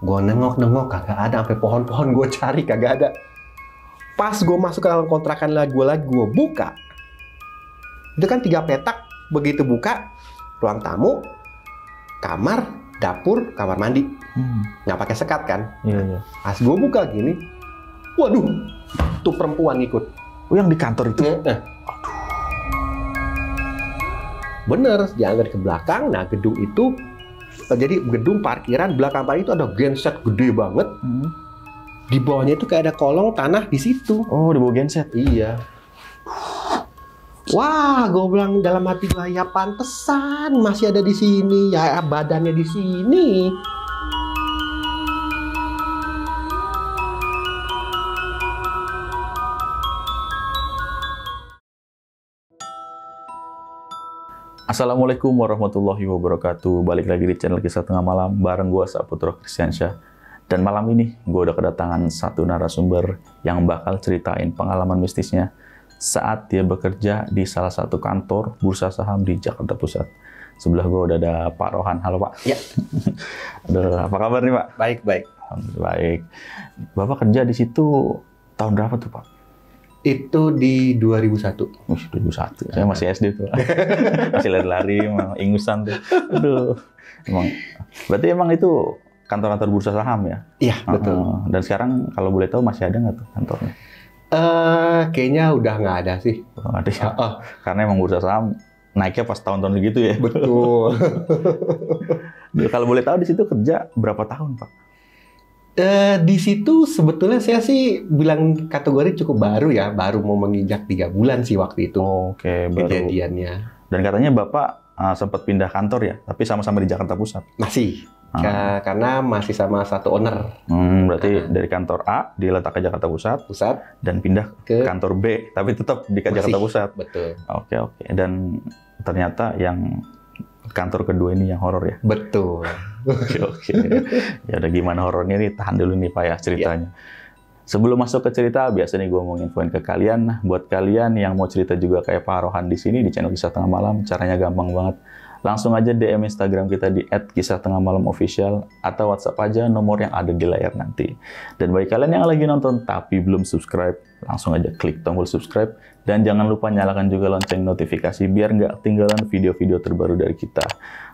Gue nengok-nengok kagak ada, sampai pohon-pohon gue cari kagak ada. Pas gue masuk ke dalam kontrakan lagi gue lagi gue buka, itu kan tiga petak begitu buka ruang tamu, kamar, dapur, kamar mandi. Hmm. Nggak pakai sekat kan? Iya, iya. Pas gue buka gini, waduh, tuh perempuan ikut. Oh yang di kantor itu? Iya, eh. Aduh. Bener, jalan ke belakang, nah gedung itu Eh, jadi gedung parkiran belakang parkir itu ada genset gede banget hmm. di bawahnya itu kayak ada kolong tanah di situ oh di bawah genset iya Wah, gue bilang dalam hati gue ya pantesan masih ada di sini, ya badannya di sini. Assalamualaikum warahmatullahi wabarakatuh. Balik lagi di channel Kisah Tengah Malam bareng gue Saputra Kristiansyah. Dan malam ini gue udah kedatangan satu narasumber yang bakal ceritain pengalaman mistisnya saat dia bekerja di salah satu kantor bursa saham di Jakarta Pusat. Sebelah gue udah ada Pak Rohan. Halo Pak. Ya. Aduh, apa kabar nih Pak? Baik, baik. baik. Bapak kerja di situ tahun berapa tuh Pak? Itu di 2001. Uh, 2001. Saya masih SD tuh. masih lari-lari, emang ingusan tuh. Aduh. Emang. Berarti emang itu kantor-kantor bursa saham ya? Iya, betul. Uh, dan sekarang kalau boleh tahu masih ada nggak tuh kantornya? Eh, uh, kayaknya udah nggak ada sih. Oh, ada ya? Uh, uh. Karena emang bursa saham naiknya pas tahun-tahun segitu ya. Betul. kalau boleh tahu di situ kerja berapa tahun, Pak? Uh, di situ sebetulnya saya sih bilang kategori cukup baru ya, baru mau menginjak tiga bulan sih waktu itu oh, okay, Dan katanya bapak uh, sempat pindah kantor ya, tapi sama-sama di Jakarta Pusat. Masih, uh. karena masih sama satu owner. Hmm, berarti ah. dari kantor A diletak ke Jakarta Pusat, Pusat, dan pindah ke kantor B, tapi tetap di masih, Jakarta Pusat. Betul. Oke okay, oke. Okay. Dan ternyata yang kantor kedua ini yang horor ya. Betul. oke oke. Ya udah gimana horornya nih tahan dulu nih Pak ya ceritanya. Ya. Sebelum masuk ke cerita, biasanya gue mau infoin ke kalian. Buat kalian yang mau cerita juga kayak Pak Rohan di sini di channel Kisah Tengah Malam, caranya gampang banget langsung aja DM Instagram kita di @kisah_tengah_malam_official atau WhatsApp aja nomor yang ada di layar nanti. Dan bagi kalian yang lagi nonton tapi belum subscribe, langsung aja klik tombol subscribe dan jangan lupa nyalakan juga lonceng notifikasi biar nggak ketinggalan video-video terbaru dari kita.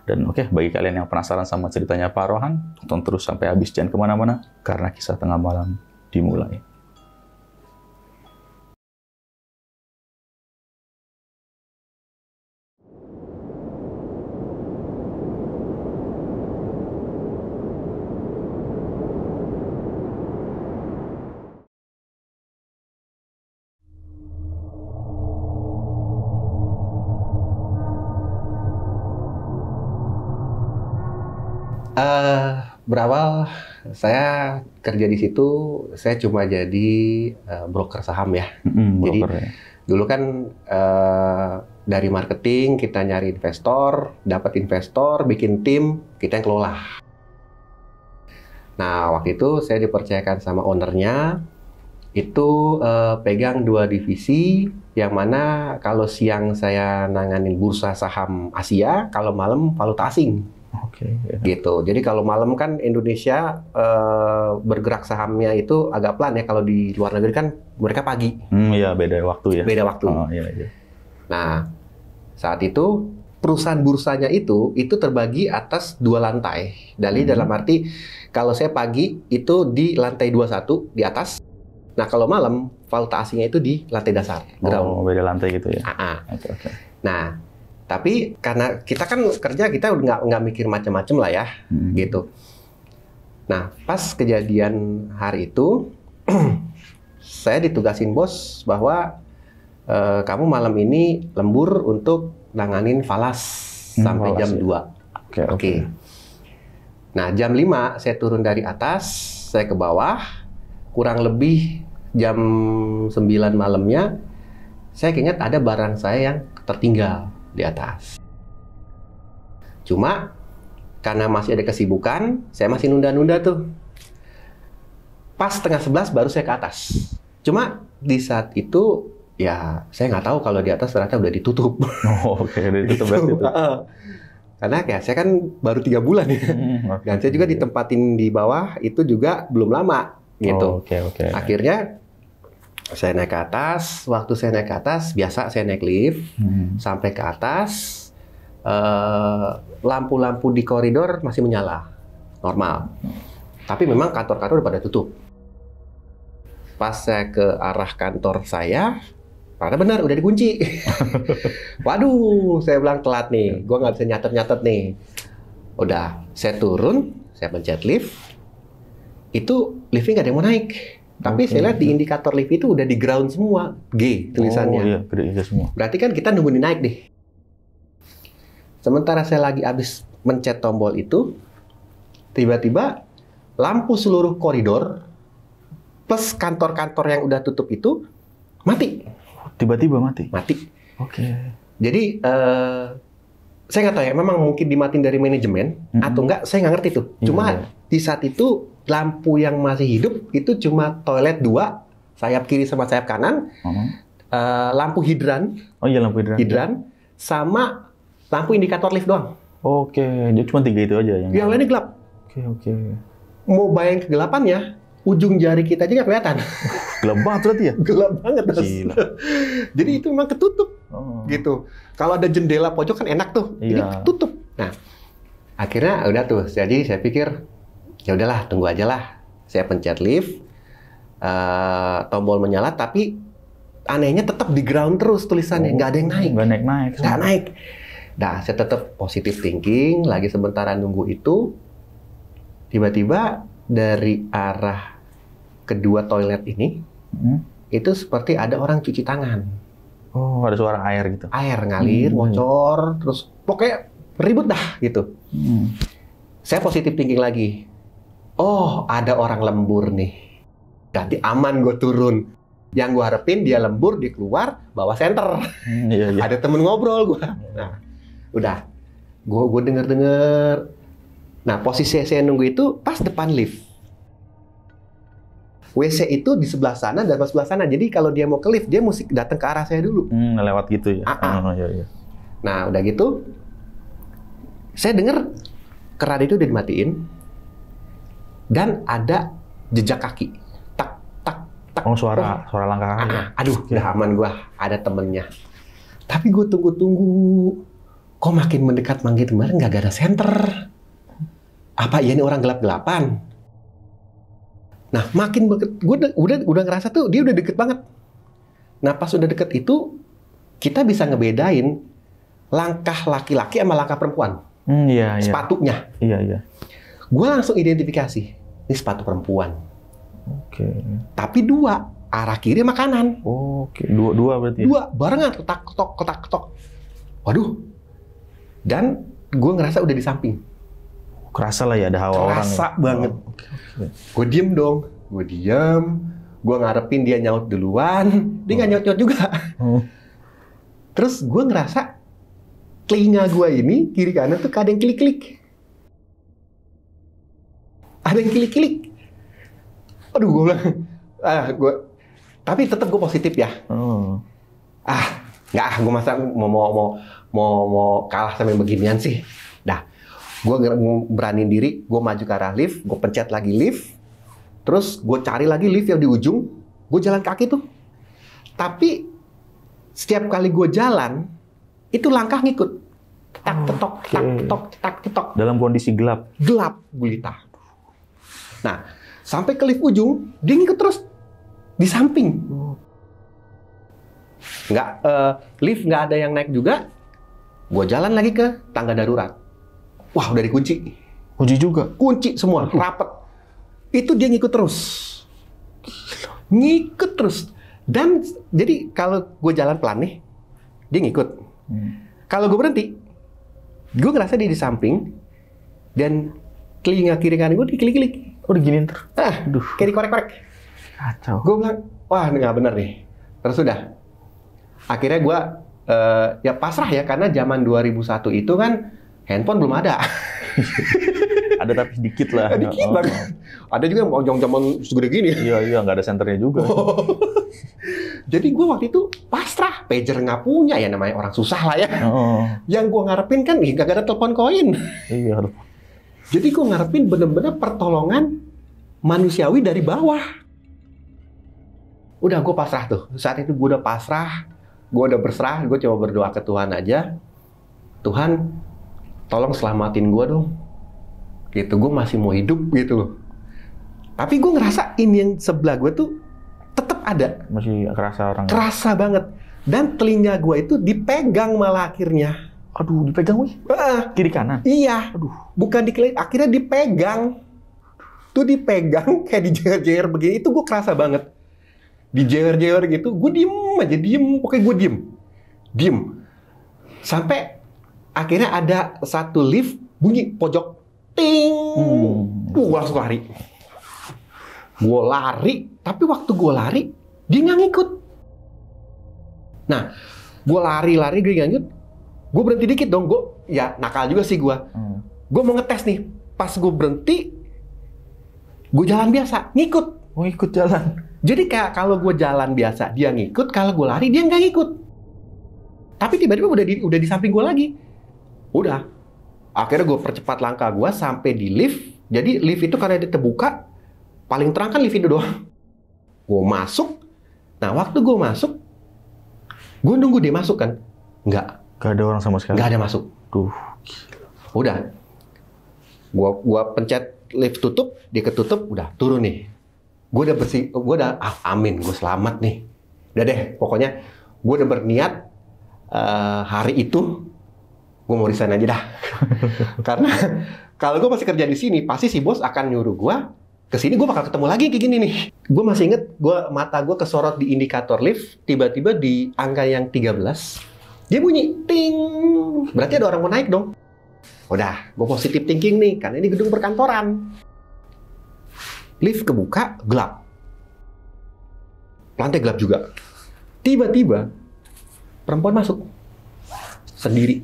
Dan oke, okay, bagi kalian yang penasaran sama ceritanya Pak Rohan, tonton terus sampai habis jangan kemana-mana karena kisah tengah malam dimulai. Uh, berawal saya kerja di situ, saya cuma jadi uh, broker saham ya. Mm, jadi broker, ya. dulu kan uh, dari marketing kita nyari investor, dapat investor, bikin tim, kita yang kelola. Nah waktu itu saya dipercayakan sama ownernya itu uh, pegang dua divisi yang mana kalau siang saya nanganin bursa saham Asia, kalau malam valuta asing. Oke. Okay, ya. yeah. Gitu. Jadi kalau malam kan Indonesia uh, bergerak sahamnya itu agak pelan ya. Kalau di luar negeri kan mereka pagi. Hmm, iya beda waktu ya. Beda waktu. Oh, iya, iya. Nah saat itu perusahaan bursanya itu itu terbagi atas dua lantai. Dari hmm. dalam arti kalau saya pagi itu di lantai 21 di atas. Nah kalau malam valuta asingnya itu di lantai dasar. Oh, ground. beda lantai gitu ya. Ah, ah. Oke oke. Nah tapi karena kita kan kerja kita udah nggak nggak mikir macam-macam lah ya, hmm. gitu. Nah, pas kejadian hari itu, saya ditugasin bos bahwa e, kamu malam ini lembur untuk nanganin falas hmm, sampai falas jam ya. dua. 2. Oke. Nah, jam 5 saya turun dari atas, saya ke bawah, kurang lebih jam 9 malamnya, saya ingat ada barang saya yang tertinggal di atas. Cuma karena masih ada kesibukan, saya masih nunda-nunda tuh. Pas setengah sebelas baru saya ke atas. Cuma di saat itu ya saya nggak tahu kalau di atas ternyata udah ditutup. Oh, oke, okay. ditutup Karena ya saya kan baru tiga bulan ya, hmm, hmm, dan saya juga ditempatin di bawah itu juga belum lama gitu. Oh, okay, okay. Akhirnya saya naik ke atas waktu saya naik ke atas biasa saya naik lift hmm. sampai ke atas eh, lampu-lampu uh, di koridor masih menyala normal tapi memang kantor-kantor udah pada tutup pas saya ke arah kantor saya karena benar udah dikunci waduh saya bilang telat nih ya. gue nggak bisa nyatet nyatet nih udah saya turun saya pencet lift itu liftnya nggak ada yang mau naik tapi okay. saya lihat di indikator lift itu udah di ground semua, G tulisannya. Oh iya, gede semua. Berarti kan kita nunggu naik deh. Sementara saya lagi habis mencet tombol itu, tiba-tiba lampu seluruh koridor plus kantor-kantor yang udah tutup itu mati. Tiba-tiba mati. Mati. Oke. Okay. Jadi uh, saya nggak tahu ya, memang mungkin dimatin dari manajemen mm -hmm. atau nggak? saya nggak ngerti tuh. Iya, Cuma yeah. di saat itu lampu yang masih hidup itu cuma toilet dua sayap kiri sama sayap kanan uh -huh. uh, lampu hidran oh iya lampu hidran hidran iya. sama lampu indikator lift doang oke okay. jadi cuma tiga itu aja yang yang lainnya gelap oke okay, oke okay. mau bayang kegelapannya ujung jari kita aja nggak kelihatan. Gelap banget berarti ya? Gelap banget. Gila. Jadi itu memang ketutup. Oh. Gitu. Kalau ada jendela pojok kan enak tuh. Iya. Ini ketutup. Nah, akhirnya udah tuh. Jadi saya pikir ya udahlah tunggu aja lah saya pencet lift uh, tombol menyala tapi anehnya tetap di ground terus tulisannya nggak oh, ada yang naik nggak naik naik nggak naik nah saya tetap positif thinking lagi sementara nunggu itu tiba-tiba dari arah kedua toilet ini hmm? itu seperti ada orang cuci tangan oh ada suara air gitu air ngalir hmm. bocor terus pokoknya ribut dah gitu hmm. saya positif thinking lagi oh ada orang lembur nih. Berarti aman gue turun. Yang gue harapin dia lembur, dia keluar, bawa senter. Hmm, iya, iya. ada temen ngobrol gue. Nah, udah. Gue gue denger denger. Nah, posisi saya nunggu itu pas depan lift. WC itu di sebelah sana dan sebelah sana. Jadi kalau dia mau ke lift, dia mesti datang ke arah saya dulu. Hmm, lewat gitu ya. Ah, ah. Oh, iya, iya. Nah, udah gitu, saya dengar keran itu udah dimatiin, dan ada jejak kaki. Tak tak tak. Oh, suara oh. suara langkah kaki. Ah, aduh, ya. udah aman gua, ada temennya. Tapi gue tunggu-tunggu, kok makin mendekat manggil kemarin nggak ada center. Apa ya ini orang gelap-gelapan? Nah, makin gue udah udah ngerasa tuh dia udah deket banget. Nah, pas udah deket itu kita bisa ngebedain langkah laki-laki sama langkah perempuan. Hmm, iya, iya. Sepatunya. Iya, iya gue langsung identifikasi ini sepatu perempuan. Oke. Okay. Tapi dua arah kiri sama kanan. Oke. Okay. Dua dua berarti. Ya? Dua barengan ketak ketok ketak ketok. Waduh. Dan gue ngerasa udah di samping. Kerasa lah ya ada hawa Kerasa orang. Kerasa ya? banget. Oh, okay, Gue diem dong. Gue diem. Gue ngarepin dia nyaut duluan. Dia nggak oh. nyaut-nyaut juga. Oh. Terus gue ngerasa telinga gue ini kiri kanan tuh kadang klik-klik ada yang kilik-kilik. Aduh, gue bilang, ah, gue, tapi tetap gue positif ya. Hmm. Ah, nggak ah, gue masa mau mau mau mau, mau kalah sama yang beginian sih. Dah, gue berani diri, gue maju ke arah lift, gue pencet lagi lift, terus gue cari lagi lift yang di ujung, gue jalan kaki tuh. Tapi setiap kali gue jalan, itu langkah ngikut. Tak oh, ketok, tak ketok. tak tetok. Dalam kondisi gelap. Gelap, gulita Nah, sampai ke lift ujung, dia ngikut terus di samping. Nggak, uh, lift nggak ada yang naik juga. Gue jalan lagi ke tangga darurat. Wah, udah dikunci. Kunci juga? Kunci semua, rapet. Itu dia ngikut terus. Ngikut terus. Dan jadi kalau gue jalan pelan nih, dia ngikut. Hmm. Kalau gue berhenti, gue ngerasa dia di samping dan telinga kiri kanan gue diklik-klik. Oh diginiin terus. Ah, Duh. kayak dikorek-korek. Kacau. Gue bilang, wah ini gak bener nih. Terus sudah, Akhirnya gue uh, ya pasrah ya karena zaman 2001 itu kan handphone belum ada. ada tapi sedikit lah. Ya, dikit oh. banget. Ada juga yang zaman jaman segede gini. Iya iya nggak ada senternya juga. Oh. Jadi gue waktu itu pasrah, pager nggak punya ya namanya orang susah lah ya. Oh. Yang gue ngarepin kan nggak ada telepon koin. Iya telepon jadi gue ngarepin bener-bener pertolongan manusiawi dari bawah. Udah gue pasrah tuh. Saat itu gue udah pasrah, gue udah berserah, gue coba berdoa ke Tuhan aja. Tuhan, tolong selamatin gue dong. Gitu, gue masih mau hidup gitu loh. Tapi gue ngerasa ini yang sebelah gue tuh tetap ada. Masih kerasa orang. Kerasa banget. Dan telinga gue itu dipegang malah akhirnya Aduh, dipegang wih. Uh, Kiri kanan. Iya. Aduh. Bukan diklaim, akhirnya dipegang. Tuh dipegang kayak dijejer-jejer begini. Itu gue kerasa banget. Dijejer-jejer gitu, gue diem aja, diem. Pokoknya gue diem. Diem. Sampai akhirnya ada satu lift bunyi pojok. Ting! Hmm. Uh, gue langsung lari. Gue lari, tapi waktu gue lari, dia nggak ngikut. Nah, gue lari-lari, gue ngikut gue berhenti dikit dong gue ya nakal juga sih gue hmm. gue mau ngetes nih pas gue berhenti gue jalan biasa ngikut mau oh, ikut jalan jadi kayak kalau gue jalan biasa dia ngikut kalau gue lari dia nggak ngikut tapi tiba-tiba udah di udah di samping gue lagi udah akhirnya gue percepat langkah gue sampai di lift jadi lift itu karena dia terbuka paling terang kan lift itu doang gue masuk nah waktu gue masuk gue nunggu dia masuk kan nggak Gak ada orang sama sekali. Gak ada masuk. Duh. Udah. Gua gua pencet lift tutup, dia ketutup, udah turun nih. gua udah bersih, gua udah ah, amin, gua selamat nih. Udah deh, pokoknya gua udah berniat uh, hari itu gua mau resign aja dah. Karena kalau gua masih kerja di sini, pasti si bos akan nyuruh gua ke sini gue bakal ketemu lagi kayak gini nih. gua masih inget gua mata gue kesorot di indikator lift, tiba-tiba di angka yang 13 dia bunyi ting. Berarti ada orang mau naik dong. Udah, gue positif thinking nih karena ini gedung perkantoran. Lift kebuka, gelap. Lantai gelap juga. Tiba-tiba perempuan masuk sendiri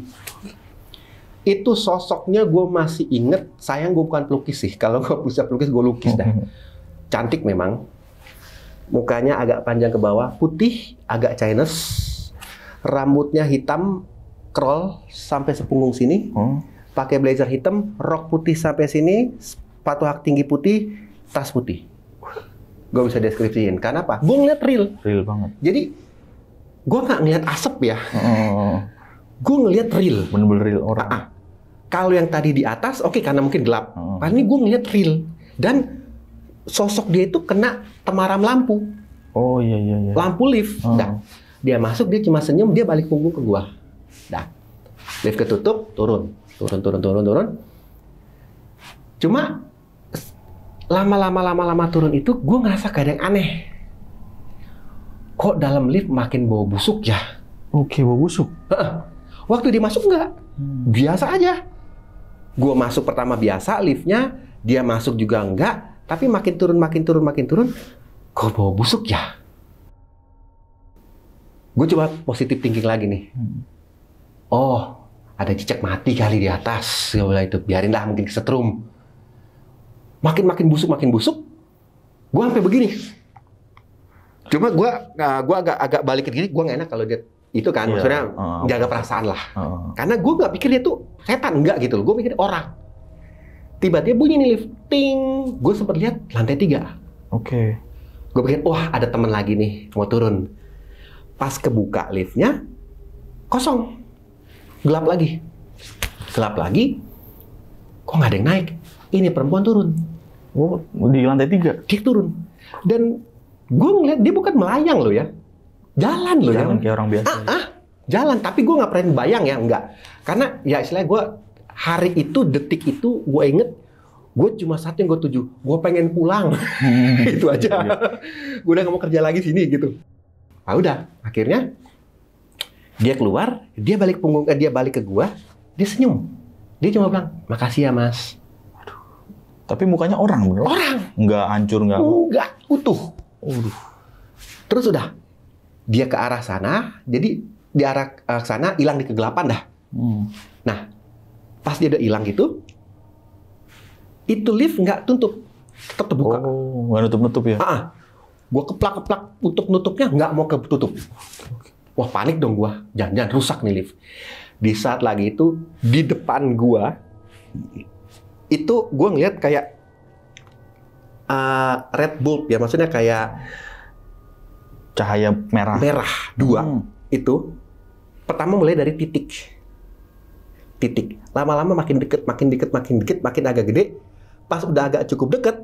itu sosoknya gue masih inget sayang gue bukan pelukis sih kalau gue bisa pelukis gue lukis dah cantik memang mukanya agak panjang ke bawah putih agak Chinese rambutnya hitam krol sampai sepunggung sini, hmm. pakai blazer hitam, rok putih sampai sini, sepatu hak tinggi putih, tas putih. Gue bisa deskripsiin. Karena apa? Gue ngeliat real. Real banget. Jadi gue nggak ngeliat asap ya. Hmm. gue ngeliat real. Bener-bener real orang. Ah, ah, Kalau yang tadi di atas, oke okay, karena mungkin gelap. Hmm. ini gue ngeliat real. Dan sosok dia itu kena temaram lampu. Oh iya iya. iya. Lampu lift. Hmm. Nah, dia masuk, dia cuma senyum, dia balik punggung ke gua. Dah. Lift ketutup, turun. Turun, turun, turun, turun. Cuma lama-lama lama-lama turun itu gua ngerasa kayak ada yang aneh. Kok dalam lift makin bau busuk ya? Oke, bau busuk. Waktu dia masuk nggak? Biasa aja. Gua masuk pertama biasa liftnya, dia masuk juga enggak, tapi makin turun makin turun makin turun, kok bau busuk ya? Gue coba positif thinking lagi nih. Hmm. Oh, ada cicak mati kali di atas. Gue bilang itu, biarinlah mungkin kesetrum. Makin makin busuk, makin busuk. Gue sampai begini. Cuma gue nah, gua agak agak balik gini, gue gak enak kalau dia itu kan yeah. maksudnya uh, jaga perasaan lah. Uh, Karena gue gak pikir dia tuh setan enggak gitu loh. Gue pikir orang. Tiba-tiba bunyi nih lifting. Gue sempat lihat lantai tiga. Oke. Okay. Gue pikir wah ada teman lagi nih mau turun Pas kebuka liftnya, kosong. Gelap lagi. Gelap lagi, kok nggak ada yang naik? Ini perempuan turun. Oh, di lantai tiga? Dia turun. Dan gue ngeliat dia bukan melayang loh ya. Jalan loh ya. jalan, ya. kayak orang biasa. Ah, ah, jalan. Tapi gue nggak pernah bayang ya, enggak. Karena ya istilahnya gue hari itu, detik itu gue inget gue cuma satu yang gue tuju, gue pengen pulang, hmm. itu aja. Iya. gue udah nggak mau kerja lagi sini gitu ah udah akhirnya dia keluar dia balik punggung eh, dia balik ke gua dia senyum dia cuma bilang makasih ya mas Aduh. tapi mukanya orang bener orang Enggak hancur enggak. Enggak, utuh Aduh. terus udah dia ke arah sana jadi di arah eh, sana hilang di kegelapan dah hmm. nah pas dia udah hilang gitu itu lift nggak tutup tetep terbuka oh nggak nutup nutup ya uh gue keplak-keplak untuk nutupnya nggak mau ketutup. Wah panik dong gue, jangan-jangan rusak nih lift. Di saat lagi itu di depan gue itu gue ngeliat kayak uh, red bulb ya, maksudnya kayak cahaya merah. Merah dua hmm. itu pertama mulai dari titik titik. Lama-lama makin deket, makin deket, makin deket, makin agak gede. Pas udah agak cukup deket,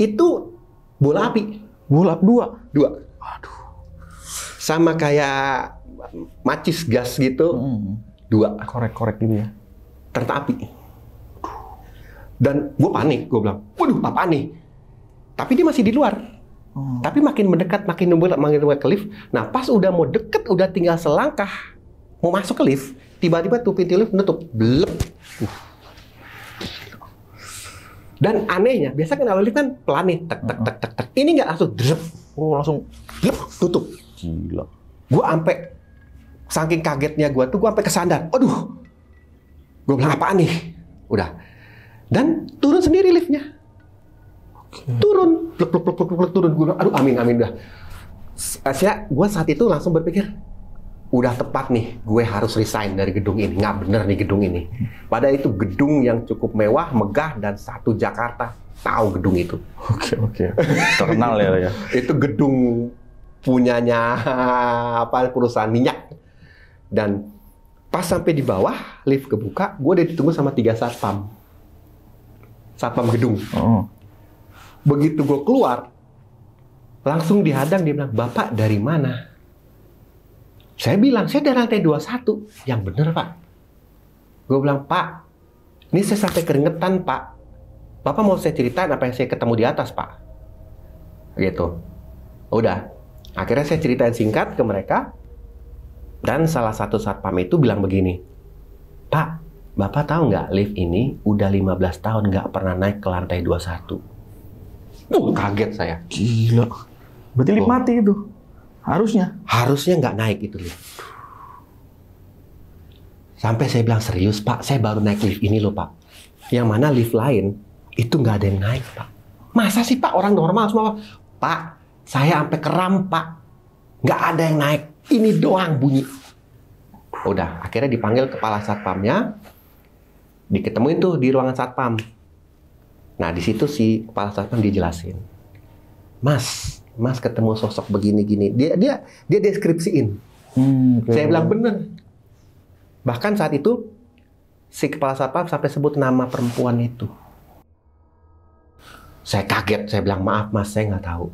itu bola api. Bulap dua? Dua. Aduh. Sama kayak macis gas gitu, hmm. dua. Korek-korek gitu ya? Kereta api. Dan gue panik, gue bilang, waduh apa nih? Tapi dia masih di luar. Hmm. Tapi makin mendekat, makin nunggu, makin nunggu ke lift. Nah, pas udah mau deket, udah tinggal selangkah, mau masuk ke lift, tiba-tiba tuh pintu lift menutup, blep. Uh. Dan anehnya, biasa kenal lift kan pelan nih, tek tek tek tek tek. Ini nggak langsung drep, oh langsung drep, tutup. Gila. Gue ampe saking kagetnya gue tuh gue ampe kesandar. Aduh, gue bilang apaan nih? Udah. Dan turun sendiri liftnya. Turun, pluk pluk pluk pluk pluk turun. Gue aduh amin amin dah. Eh, saya, gue saat itu langsung berpikir, udah tepat nih, gue harus resign dari gedung ini. Nggak bener nih gedung ini. Padahal itu gedung yang cukup mewah, megah, dan satu Jakarta tahu gedung itu. Oke, oke. Terkenal ya. ya. itu gedung punyanya apa perusahaan minyak. Dan pas sampai di bawah, lift kebuka, gue udah ditunggu sama tiga satpam. Satpam gedung. Oh. Begitu gue keluar, langsung dihadang dia bilang, Bapak dari mana? Saya bilang, saya dari lantai 21. Yang bener, Pak. Gue bilang, Pak, ini saya sampai keringetan, Pak. Bapak mau saya ceritain apa yang saya ketemu di atas, Pak. Gitu. Udah. Akhirnya saya ceritain singkat ke mereka. Dan salah satu satpam itu bilang begini, Pak, Bapak tahu nggak lift ini udah 15 tahun nggak pernah naik ke lantai 21. Uh, kaget saya. Gila. Berarti lift mati itu. Harusnya. Harusnya nggak naik itu lift. Sampai saya bilang serius Pak, saya baru naik lift ini loh Pak. Yang mana lift lain itu nggak ada yang naik Pak. Masa sih Pak orang normal semua Pak? Pak, saya sampai keram Pak. Nggak ada yang naik. Ini doang bunyi. Udah, akhirnya dipanggil kepala satpamnya. Diketemuin tuh di ruangan satpam. Nah, di situ si kepala satpam dijelasin. Mas, Mas ketemu sosok begini-gini. Dia dia dia deskripsiin. Hmm, Saya bilang bener. Bahkan saat itu si kepala satpam sampai sebut nama perempuan itu. Saya kaget, saya bilang maaf mas, saya nggak tahu.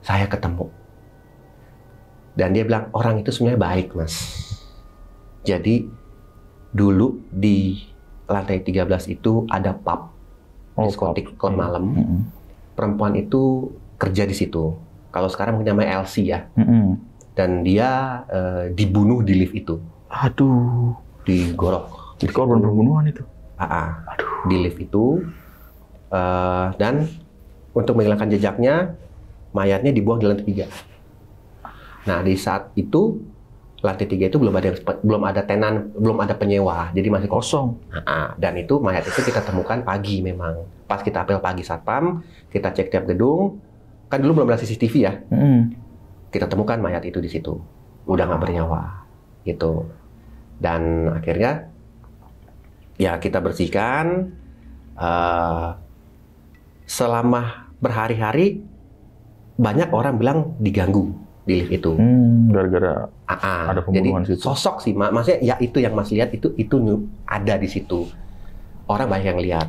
Saya ketemu. Dan dia bilang orang itu sebenarnya baik mas. Jadi dulu di lantai 13 itu ada pub, oh, diskotik iya. kon malam. Mm -hmm. Perempuan itu kerja di situ. Kalau sekarang mungkin namanya LC ya. Mm -hmm. Dan dia uh, dibunuh di lift itu. Aduh. Digorok. Jadi korban pembunuhan itu. Aa, Aduh. Di lift itu. Uh, dan untuk menghilangkan jejaknya, mayatnya dibuang di lantai tiga. Nah di saat itu lantai tiga itu belum ada belum ada tenan, belum ada penyewa, jadi masih kosong. Nah, dan itu mayat itu kita temukan pagi memang. Pas kita apel pagi satpam, kita cek tiap gedung, kan dulu belum ada CCTV ya. Hmm. Kita temukan mayat itu di situ, udah nggak bernyawa, gitu. Dan akhirnya ya kita bersihkan. Uh, selama berhari-hari banyak orang bilang diganggu di lift itu. Hmm, gara-gara ada pembunuhan Jadi, situ. Sosok sih, mak maksudnya ya itu yang masih lihat itu itu ada di situ. Orang banyak yang lihat.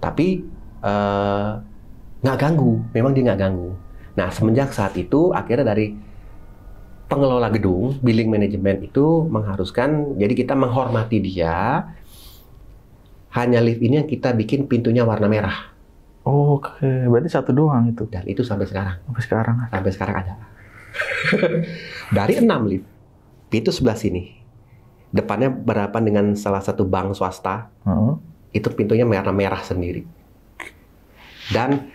Tapi uh, nggak ganggu, memang dia nggak ganggu. Nah semenjak saat itu akhirnya dari pengelola gedung, billing management itu mengharuskan, jadi kita menghormati dia. Hanya lift ini yang kita bikin pintunya warna merah. Oh, Oke, okay. berarti satu doang itu. Dan itu sampai sekarang. Sampai sekarang. Sampai sekarang ada. dari enam lift, pintu sebelah sini, depannya berhadapan dengan salah satu bank swasta, uh -huh. itu pintunya merah-merah sendiri. Dan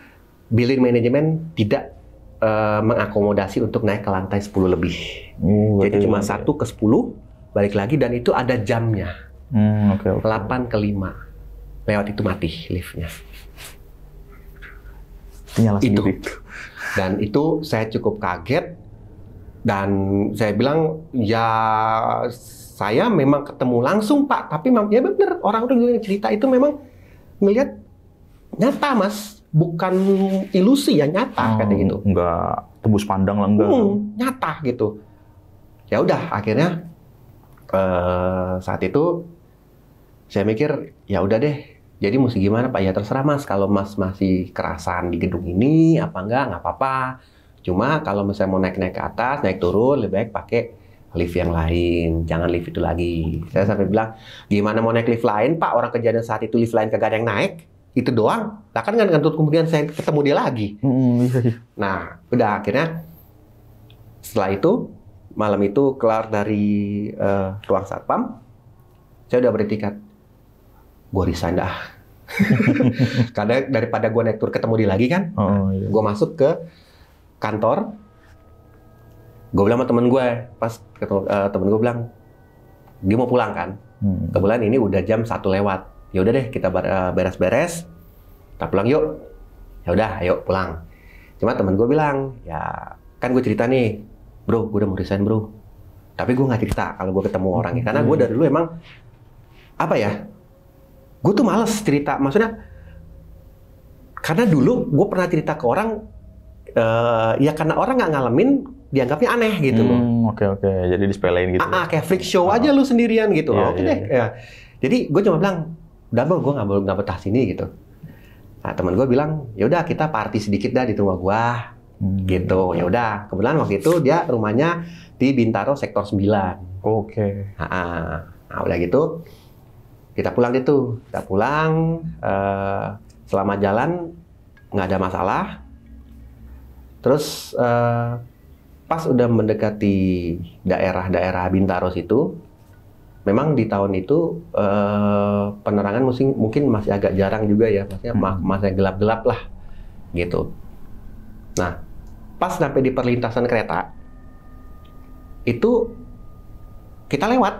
billing manajemen tidak uh, mengakomodasi untuk naik ke lantai 10 lebih. Hmm, Jadi cuma satu ke 10 balik lagi dan itu ada jamnya. Hmm, okay, okay. 8 ke 5. Lewat itu mati liftnya. itu. Dan itu saya cukup kaget dan saya bilang ya saya memang ketemu langsung Pak, tapi ya benar orang tuh cerita itu memang melihat nyata Mas bukan ilusi ya nyata oh, kata gitu. Enggak tebus pandang lah enggak. Hmm, nyata gitu. Ya udah akhirnya uh, saat itu saya mikir ya udah deh. Jadi mesti gimana Pak? Ya terserah Mas kalau Mas masih kerasan di gedung ini apa enggak nggak apa-apa. Cuma kalau misalnya mau naik-naik ke atas, naik turun lebih baik pakai lift yang lain. Jangan lift itu lagi. Saya sampai bilang, gimana mau naik lift lain Pak? Orang kejadian saat itu lift lain kagak ada yang naik itu doang, lah kan nggak kemudian saya ketemu dia lagi. Hmm, iya, iya. Nah, udah akhirnya setelah itu malam itu kelar dari uh, ruang satpam, saya udah beritikat, Gua resign dah. Karena daripada gua naik tur ketemu dia lagi kan, oh, iya. masuk ke kantor, Gua bilang sama temen gua, pas ketemu, uh, temen gua bilang, dia mau pulang kan, hmm. kebetulan ini udah jam satu lewat ya udah deh kita eh, beres-beres kita pulang yuk ya udah ayo pulang cuma teman gue bilang ya kan gue cerita nih bro gue udah mau resign bro tapi gue nggak cerita kalau gue ketemu orang orangnya karena gue hmm. dari dulu emang apa ya gue tuh males cerita maksudnya karena dulu gue pernah cerita ke orang uh, ya karena orang nggak ngalamin dianggapnya aneh gitu hmm, loh. Oke okay, oke, okay. jadi disepelein gitu. Ah, ah ya? kayak freak show oh. aja lu sendirian gitu. Yeah, oke okay iya, yeah. deh. Iya. Ya. Jadi gue cuma bilang, udah bang gue nggak nggak betah sini gitu nah teman gue bilang yaudah kita party sedikit dah di rumah gue hmm. gitu ya udah kebetulan waktu itu dia rumahnya di Bintaro sektor 9 oke okay. nah, nah udah gitu kita pulang itu kita pulang uh, selama jalan nggak ada masalah terus uh, pas udah mendekati daerah-daerah Bintaro situ memang di tahun itu uh, penerangan mungkin mungkin masih agak jarang juga ya, maksudnya hmm. masih gelap-gelap lah gitu. Nah, pas sampai di perlintasan kereta itu kita lewat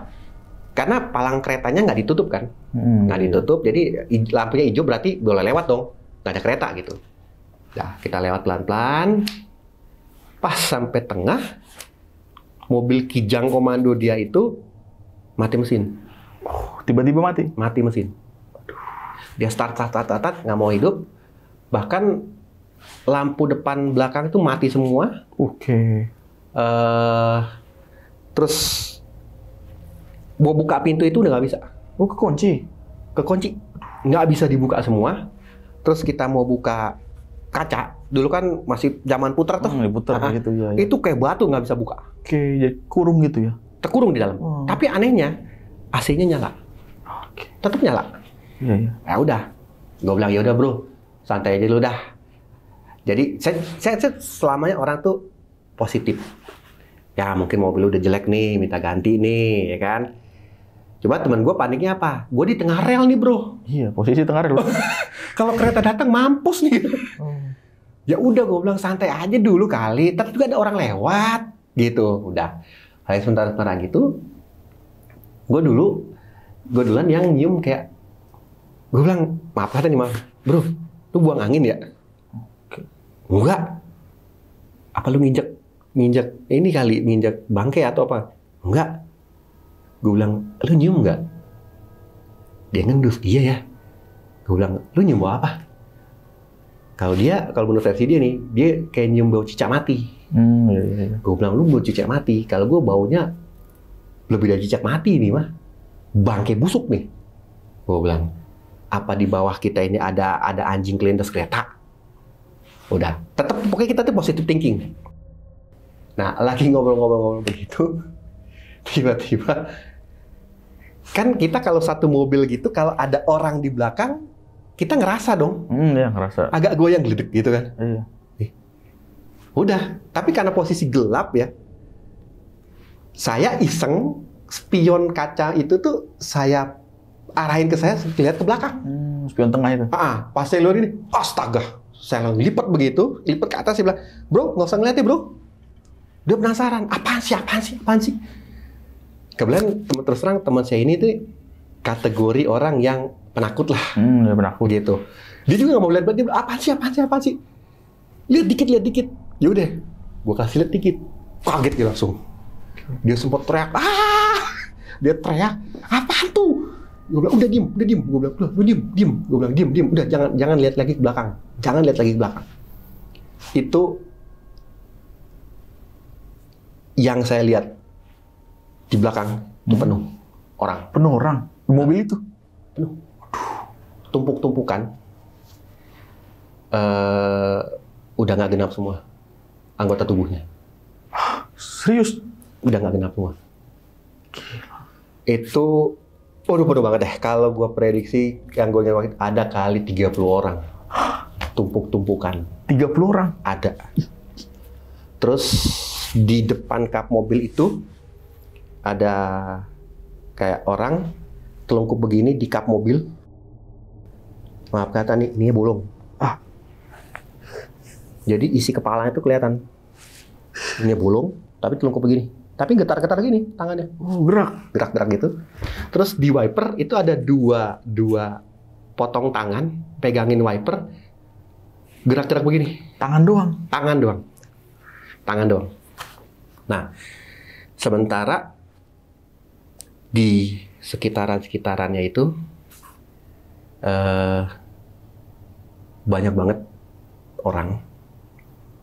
karena palang keretanya nggak ditutup kan, hmm, nggak ditutup, jadi lampunya hijau berarti boleh lewat dong, nggak ada kereta gitu. Nah, kita lewat pelan-pelan, pas sampai tengah, mobil kijang komando dia itu mati mesin. tiba-tiba mati? Mati mesin. Dia start, start, start, start, nggak mau hidup. Bahkan lampu depan belakang itu mati semua. Oke. Okay. Uh, eh, terus mau buka pintu itu udah nggak bisa. Oh, ke kunci? ke kunci Nggak bisa dibuka semua. Terus kita mau buka kaca, dulu kan masih zaman putar tuh. Hmm, gitu ya, ya. Itu kayak batu nggak bisa buka. Oke, okay, kurung gitu ya terkurung di dalam. Hmm. Tapi anehnya AC-nya nyala. Okay. Tetap nyala. Ya, ya. udah. Gue bilang ya udah bro, santai aja lu dah. Jadi saya, saya, saya selamanya orang tuh positif. Ya mungkin mobil udah jelek nih, minta ganti nih, ya kan. Cuma teman gue paniknya apa? Gue di tengah rel nih bro. Iya, posisi tengah rel. Kalau kereta datang mampus nih. Hmm. Ya udah gue bilang santai aja dulu kali. Tapi juga ada orang lewat gitu. Udah kayak sementara-sementara gitu gue dulu gue duluan yang nyium kayak gue bilang maaf kata nih mah bro lu buang angin ya enggak apa lu nginjek nginjek ini kali nginjek bangke atau apa enggak gue bilang lu nyium enggak dia ngendus iya ya gue bilang lu nyium apa kalau dia, kalau menurut versi dia nih, dia kayak nyium bau cicak mati. Hmm, iya, iya, iya. Gue bilang, lu bau cicak mati. Kalau gue baunya lebih dari cicak mati nih mah. Bangke busuk nih. Gue bilang, apa di bawah kita ini ada ada anjing kelintas kereta? Udah, tetap pokoknya kita tuh positive thinking. Nah, lagi ngobrol-ngobrol begitu, tiba-tiba kan kita kalau satu mobil gitu kalau ada orang di belakang kita ngerasa dong. Hmm, ya, ngerasa. Agak goyang gledek gitu kan. Iya. Eh, udah, tapi karena posisi gelap ya, saya iseng spion kaca itu tuh saya arahin ke saya lihat ke belakang. Hmm, spion tengah itu. Ah, ah pas saya ini, astaga, saya langsung lipat begitu, lipat ke atas, saya bro, nggak usah ngeliat ya bro. Dia penasaran, apaan sih, apaan sih, apaan sih. Kebetulan teman terus terang teman saya ini tuh kategori orang yang penakut lah. Hmm, dia penakut. Gitu. Dia juga nggak mau lihat berarti apa apaan sih, apaan sih, apaan sih? Lihat dikit, lihat dikit. Yaudah, gue kasih lihat dikit. Kaget dia langsung. Dia sempat teriak, ah! Dia teriak, apaan tuh? Gue bilang, udah diem, udah diem. Gue bilang, udah, udah diem, diem. Gue bilang, diem, diem. Udah, jangan jangan lihat lagi ke belakang. Jangan lihat lagi ke belakang. Itu yang saya lihat di belakang itu hmm. penuh orang. Penuh orang? Di mobil itu? Penuh tumpuk-tumpukan uh, udah nggak genap semua anggota tubuhnya. Serius? Udah nggak genap semua. Itu waduh-waduh banget deh. Kalau gue prediksi yang gue waktu ada kali 30 orang. Tumpuk-tumpukan. 30 orang? Ada. Terus di depan kap mobil itu ada kayak orang telungkup begini di kap mobil maaf kata nih ini bolong ah jadi isi kepalanya itu kelihatan ini bolong tapi telungkup begini tapi getar-getar gini tangannya oh, gerak gerak-gerak gitu terus di wiper itu ada dua dua potong tangan pegangin wiper gerak-gerak begini tangan doang tangan doang tangan doang nah sementara di sekitaran sekitarannya itu uh, banyak banget orang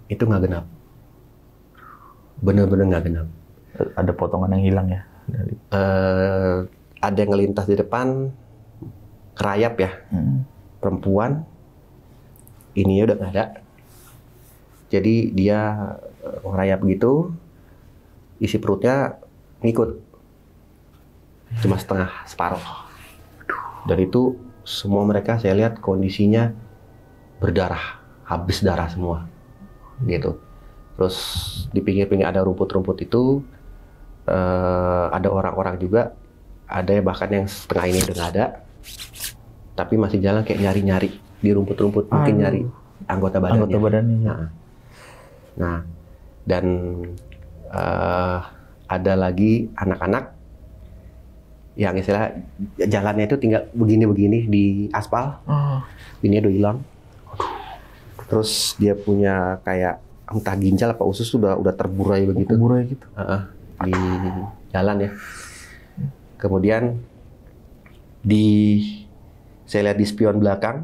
itu nggak genap, bener-bener nggak genap. Ada potongan yang hilang ya? Dari... Uh, ada yang ngelintas di depan, kerayap ya, hmm. perempuan, ini udah nggak ada. Jadi dia eh, ngerayap gitu, isi perutnya ngikut, cuma setengah separuh. Dan itu semua mereka saya lihat kondisinya berdarah, habis darah semua, gitu. Terus di pinggir-pinggir ada rumput-rumput itu, uh, ada orang-orang juga, ada yang bahkan yang setengah ini udah nggak ada, tapi masih jalan kayak nyari-nyari di rumput-rumput mungkin nyari anggota badannya. Anggota badannya. Nah, nah dan uh, ada lagi anak-anak yang istilah jalannya itu tinggal begini-begini di aspal. Oh. Ah. Ini udah hilang. Terus dia punya kayak entah ginjal apa usus sudah udah terburai begitu. Terburai gitu. Uh -uh, di jalan ya. Kemudian di saya lihat di spion belakang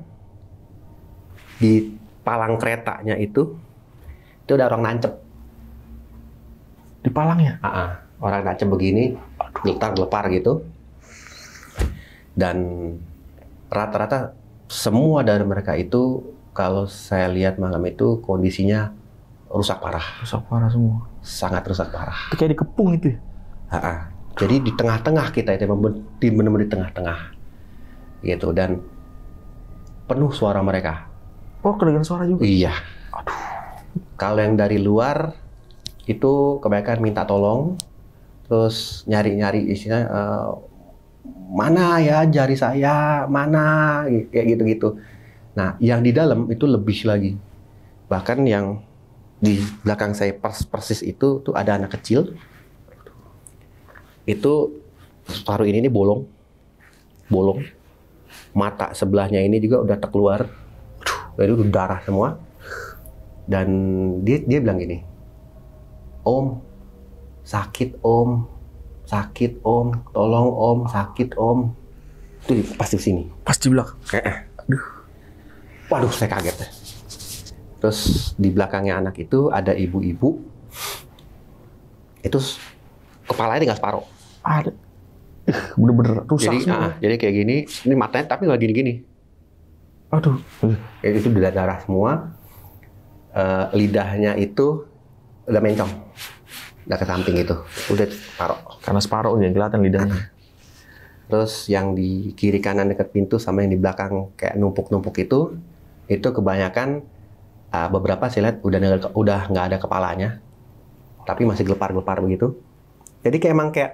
di palang keretanya itu itu ada orang nancep. Di palangnya? Uh -uh, orang nancep begini, letar lepar gitu dan rata-rata semua dari mereka itu kalau saya lihat malam itu kondisinya rusak parah. Rusak parah semua. Sangat rusak parah. Itu kayak dikepung itu. Ha ya? -ha. Jadi di tengah-tengah kita itu benar-benar di tengah-tengah gitu dan penuh suara mereka. Oh kedengaran suara juga. Iya. Aduh. Kalau yang dari luar itu kebanyakan minta tolong, terus nyari-nyari isinya uh, eh, mana ya jari saya mana kayak gitu-gitu. Nah, yang di dalam itu lebih lagi. Bahkan yang di belakang saya pers persis itu tuh ada anak kecil. Itu paru ini nih bolong. Bolong. Mata sebelahnya ini juga udah terkeluar. Aduh, itu darah semua. Dan dia dia bilang gini. Om, sakit om sakit om, tolong om, sakit om. Itu pasti sini. Pasti belakang. Eh, eh, aduh. Waduh, saya kaget. Terus di belakangnya anak itu ada ibu-ibu. Itu kepalanya tinggal separuh. Ada. Eh, bener-bener rusak jadi, semua. Ah, jadi kayak gini, ini matanya tapi nggak gini-gini. Aduh. Eh, itu darah-darah semua. Uh, lidahnya itu udah mencong. Udah ke samping itu. Udah separuh. Karena separo udah kelihatan lidahnya. Terus yang di kiri kanan dekat pintu sama yang di belakang kayak numpuk-numpuk itu, itu kebanyakan uh, beberapa saya lihat udah udah nggak ada kepalanya, tapi masih gelepar-gelepar begitu. Jadi kayak emang kayak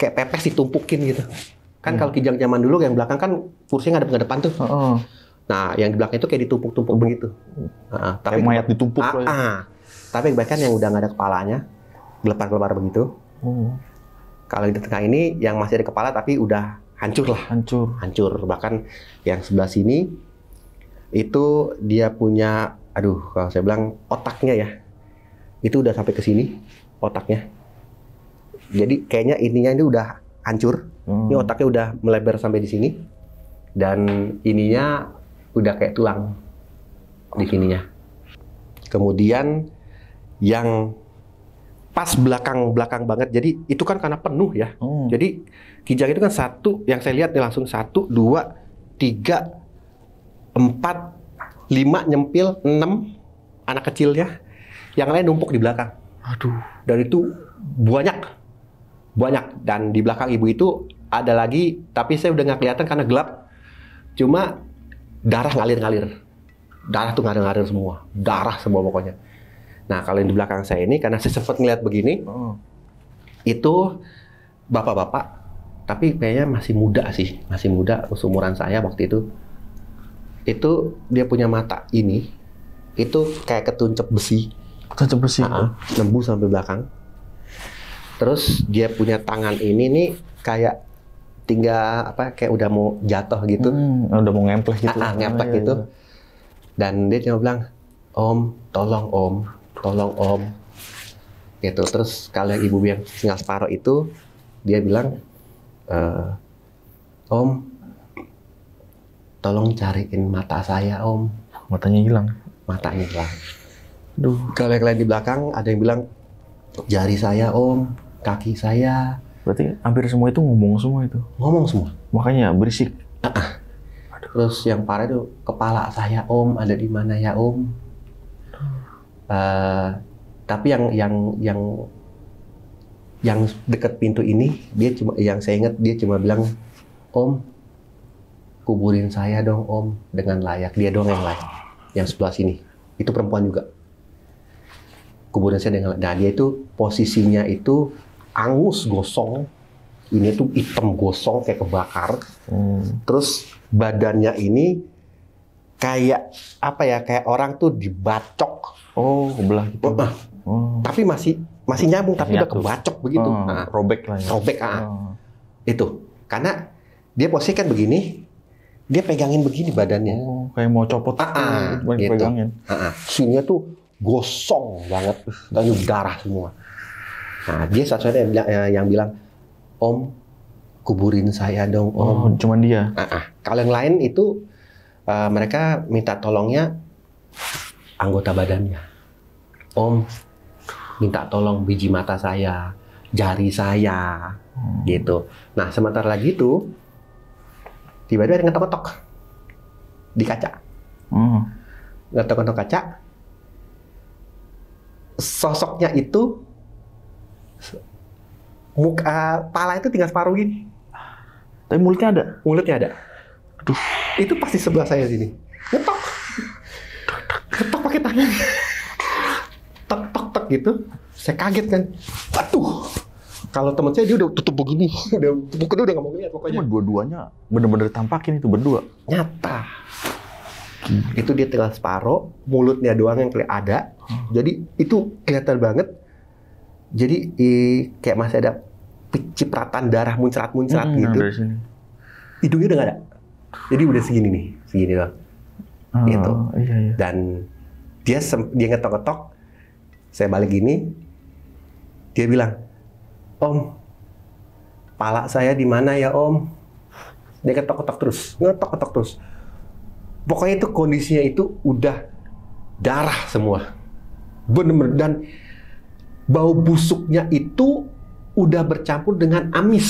kayak pepes ditumpukin gitu. Kan hmm. kalau kijang zaman dulu yang belakang kan kursinya nggak ke depan tuh. Oh. Nah, yang di belakang itu kayak ditumpuk-tumpuk begitu. uh, tapi kayak mayat ditumpuk. uh, uh, Tapi bahkan yang udah nggak ada kepalanya, gelepar-gelepar begitu. Hmm. Kalau di tengah ini yang masih ada kepala tapi udah hancur lah. Hancur. Hancur. Bahkan yang sebelah sini itu dia punya, aduh kalau saya bilang otaknya ya, itu udah sampai ke sini otaknya. Jadi kayaknya ininya ini udah hancur. Hmm. Ini otaknya udah melebar sampai di sini dan ininya udah kayak tulang di sininya. Kemudian yang pas belakang-belakang banget. Jadi itu kan karena penuh ya. Hmm. Jadi Kijang itu kan satu, yang saya lihat nih langsung satu, dua, tiga, empat, lima nyempil, enam anak kecil ya. Yang lain numpuk di belakang. Aduh. Dan itu banyak, banyak. Dan di belakang ibu itu ada lagi, tapi saya udah nggak kelihatan karena gelap. Cuma darah ngalir-ngalir. Darah tuh ngalir-ngalir semua. Darah semua pokoknya Nah, kalau yang di belakang saya ini karena saya sempat ngeliat begini, oh. itu bapak-bapak, tapi kayaknya masih muda sih, masih muda umuran saya waktu itu. Itu dia punya mata ini, itu kayak ketuncep besi. Ketuncep besi. Uh nembus sampai belakang. Terus dia punya tangan ini nih kayak tinggal apa kayak udah mau jatuh gitu. Hmm, udah mau ngempleh gitu. Ah, ngempleh iya, gitu. Iya. Dan dia cuma bilang, "Om, tolong Om." tolong om gitu terus kalau yang ibu yang tinggal separuh itu dia bilang e, om tolong cariin mata saya om matanya hilang matanya hilang Duh. kalau yang lain di belakang ada yang bilang jari saya om kaki saya berarti hampir semua itu ngomong semua itu ngomong semua makanya berisik uh -uh. terus yang parah itu kepala saya om ada di mana ya om Eh, tapi yang yang yang yang dekat pintu ini dia cuma yang saya ingat dia cuma bilang Om kuburin saya dong Om dengan layak dia dong yang layak yang sebelah sini itu perempuan juga kuburin saya dengan nah, dia itu posisinya itu angus gosong ini tuh hitam gosong kayak kebakar hmm. terus badannya ini kayak apa ya kayak orang tuh dibacok Oh, kebelah gitu. Oh, oh. Tapi masih masih nyambung tapi udah kebacok begitu. Oh, nah, robek lah ya. Robek ah. Oh. Itu. Karena dia posisi kan begini, dia pegangin begini badannya. Oh, kayak mau copot. Ah, ah, gitu. pegangin. Ah, ah. tuh gosong banget, dan darah semua. Nah, dia satu-satunya yang yang bilang, Om, kuburin saya dong, Om. Oh, cuman dia. Ah, ah. Kalau yang lain itu uh, mereka minta tolongnya anggota badannya. Om, minta tolong biji mata saya, jari saya, hmm. gitu. Nah, sementara lagi itu tiba-tiba ada ngetok-ngetok di kaca. Hmm. Ngetok-ngetok kaca. Sosoknya itu muka eh, pala itu tinggal separuh gini. Tapi mulutnya ada. Mulutnya ada. Aduh. Itu pasti sebelah saya sini. Ngetok tek tek tek gitu saya kaget kan waduh kalau teman saya dia udah tutup begini udah kedua udah nggak mau lihat pokoknya Cuma dua-duanya bener-bener tampakin itu berdua nyata hmm. itu dia tinggal separo, mulutnya doang yang kelihatan ada hmm. jadi itu kelihatan banget jadi i, kayak masih ada cipratan darah muncrat muncrat hmm, gitu hidungnya udah nggak ada jadi udah segini nih segini lah. oh, gitu iya, iya. dan dia dia ngetok-ngetok saya balik gini dia bilang om palak saya di mana ya om dia ngetok ngetok terus ngetok ngetok terus pokoknya itu kondisinya itu udah darah semua benar-benar dan bau busuknya itu udah bercampur dengan amis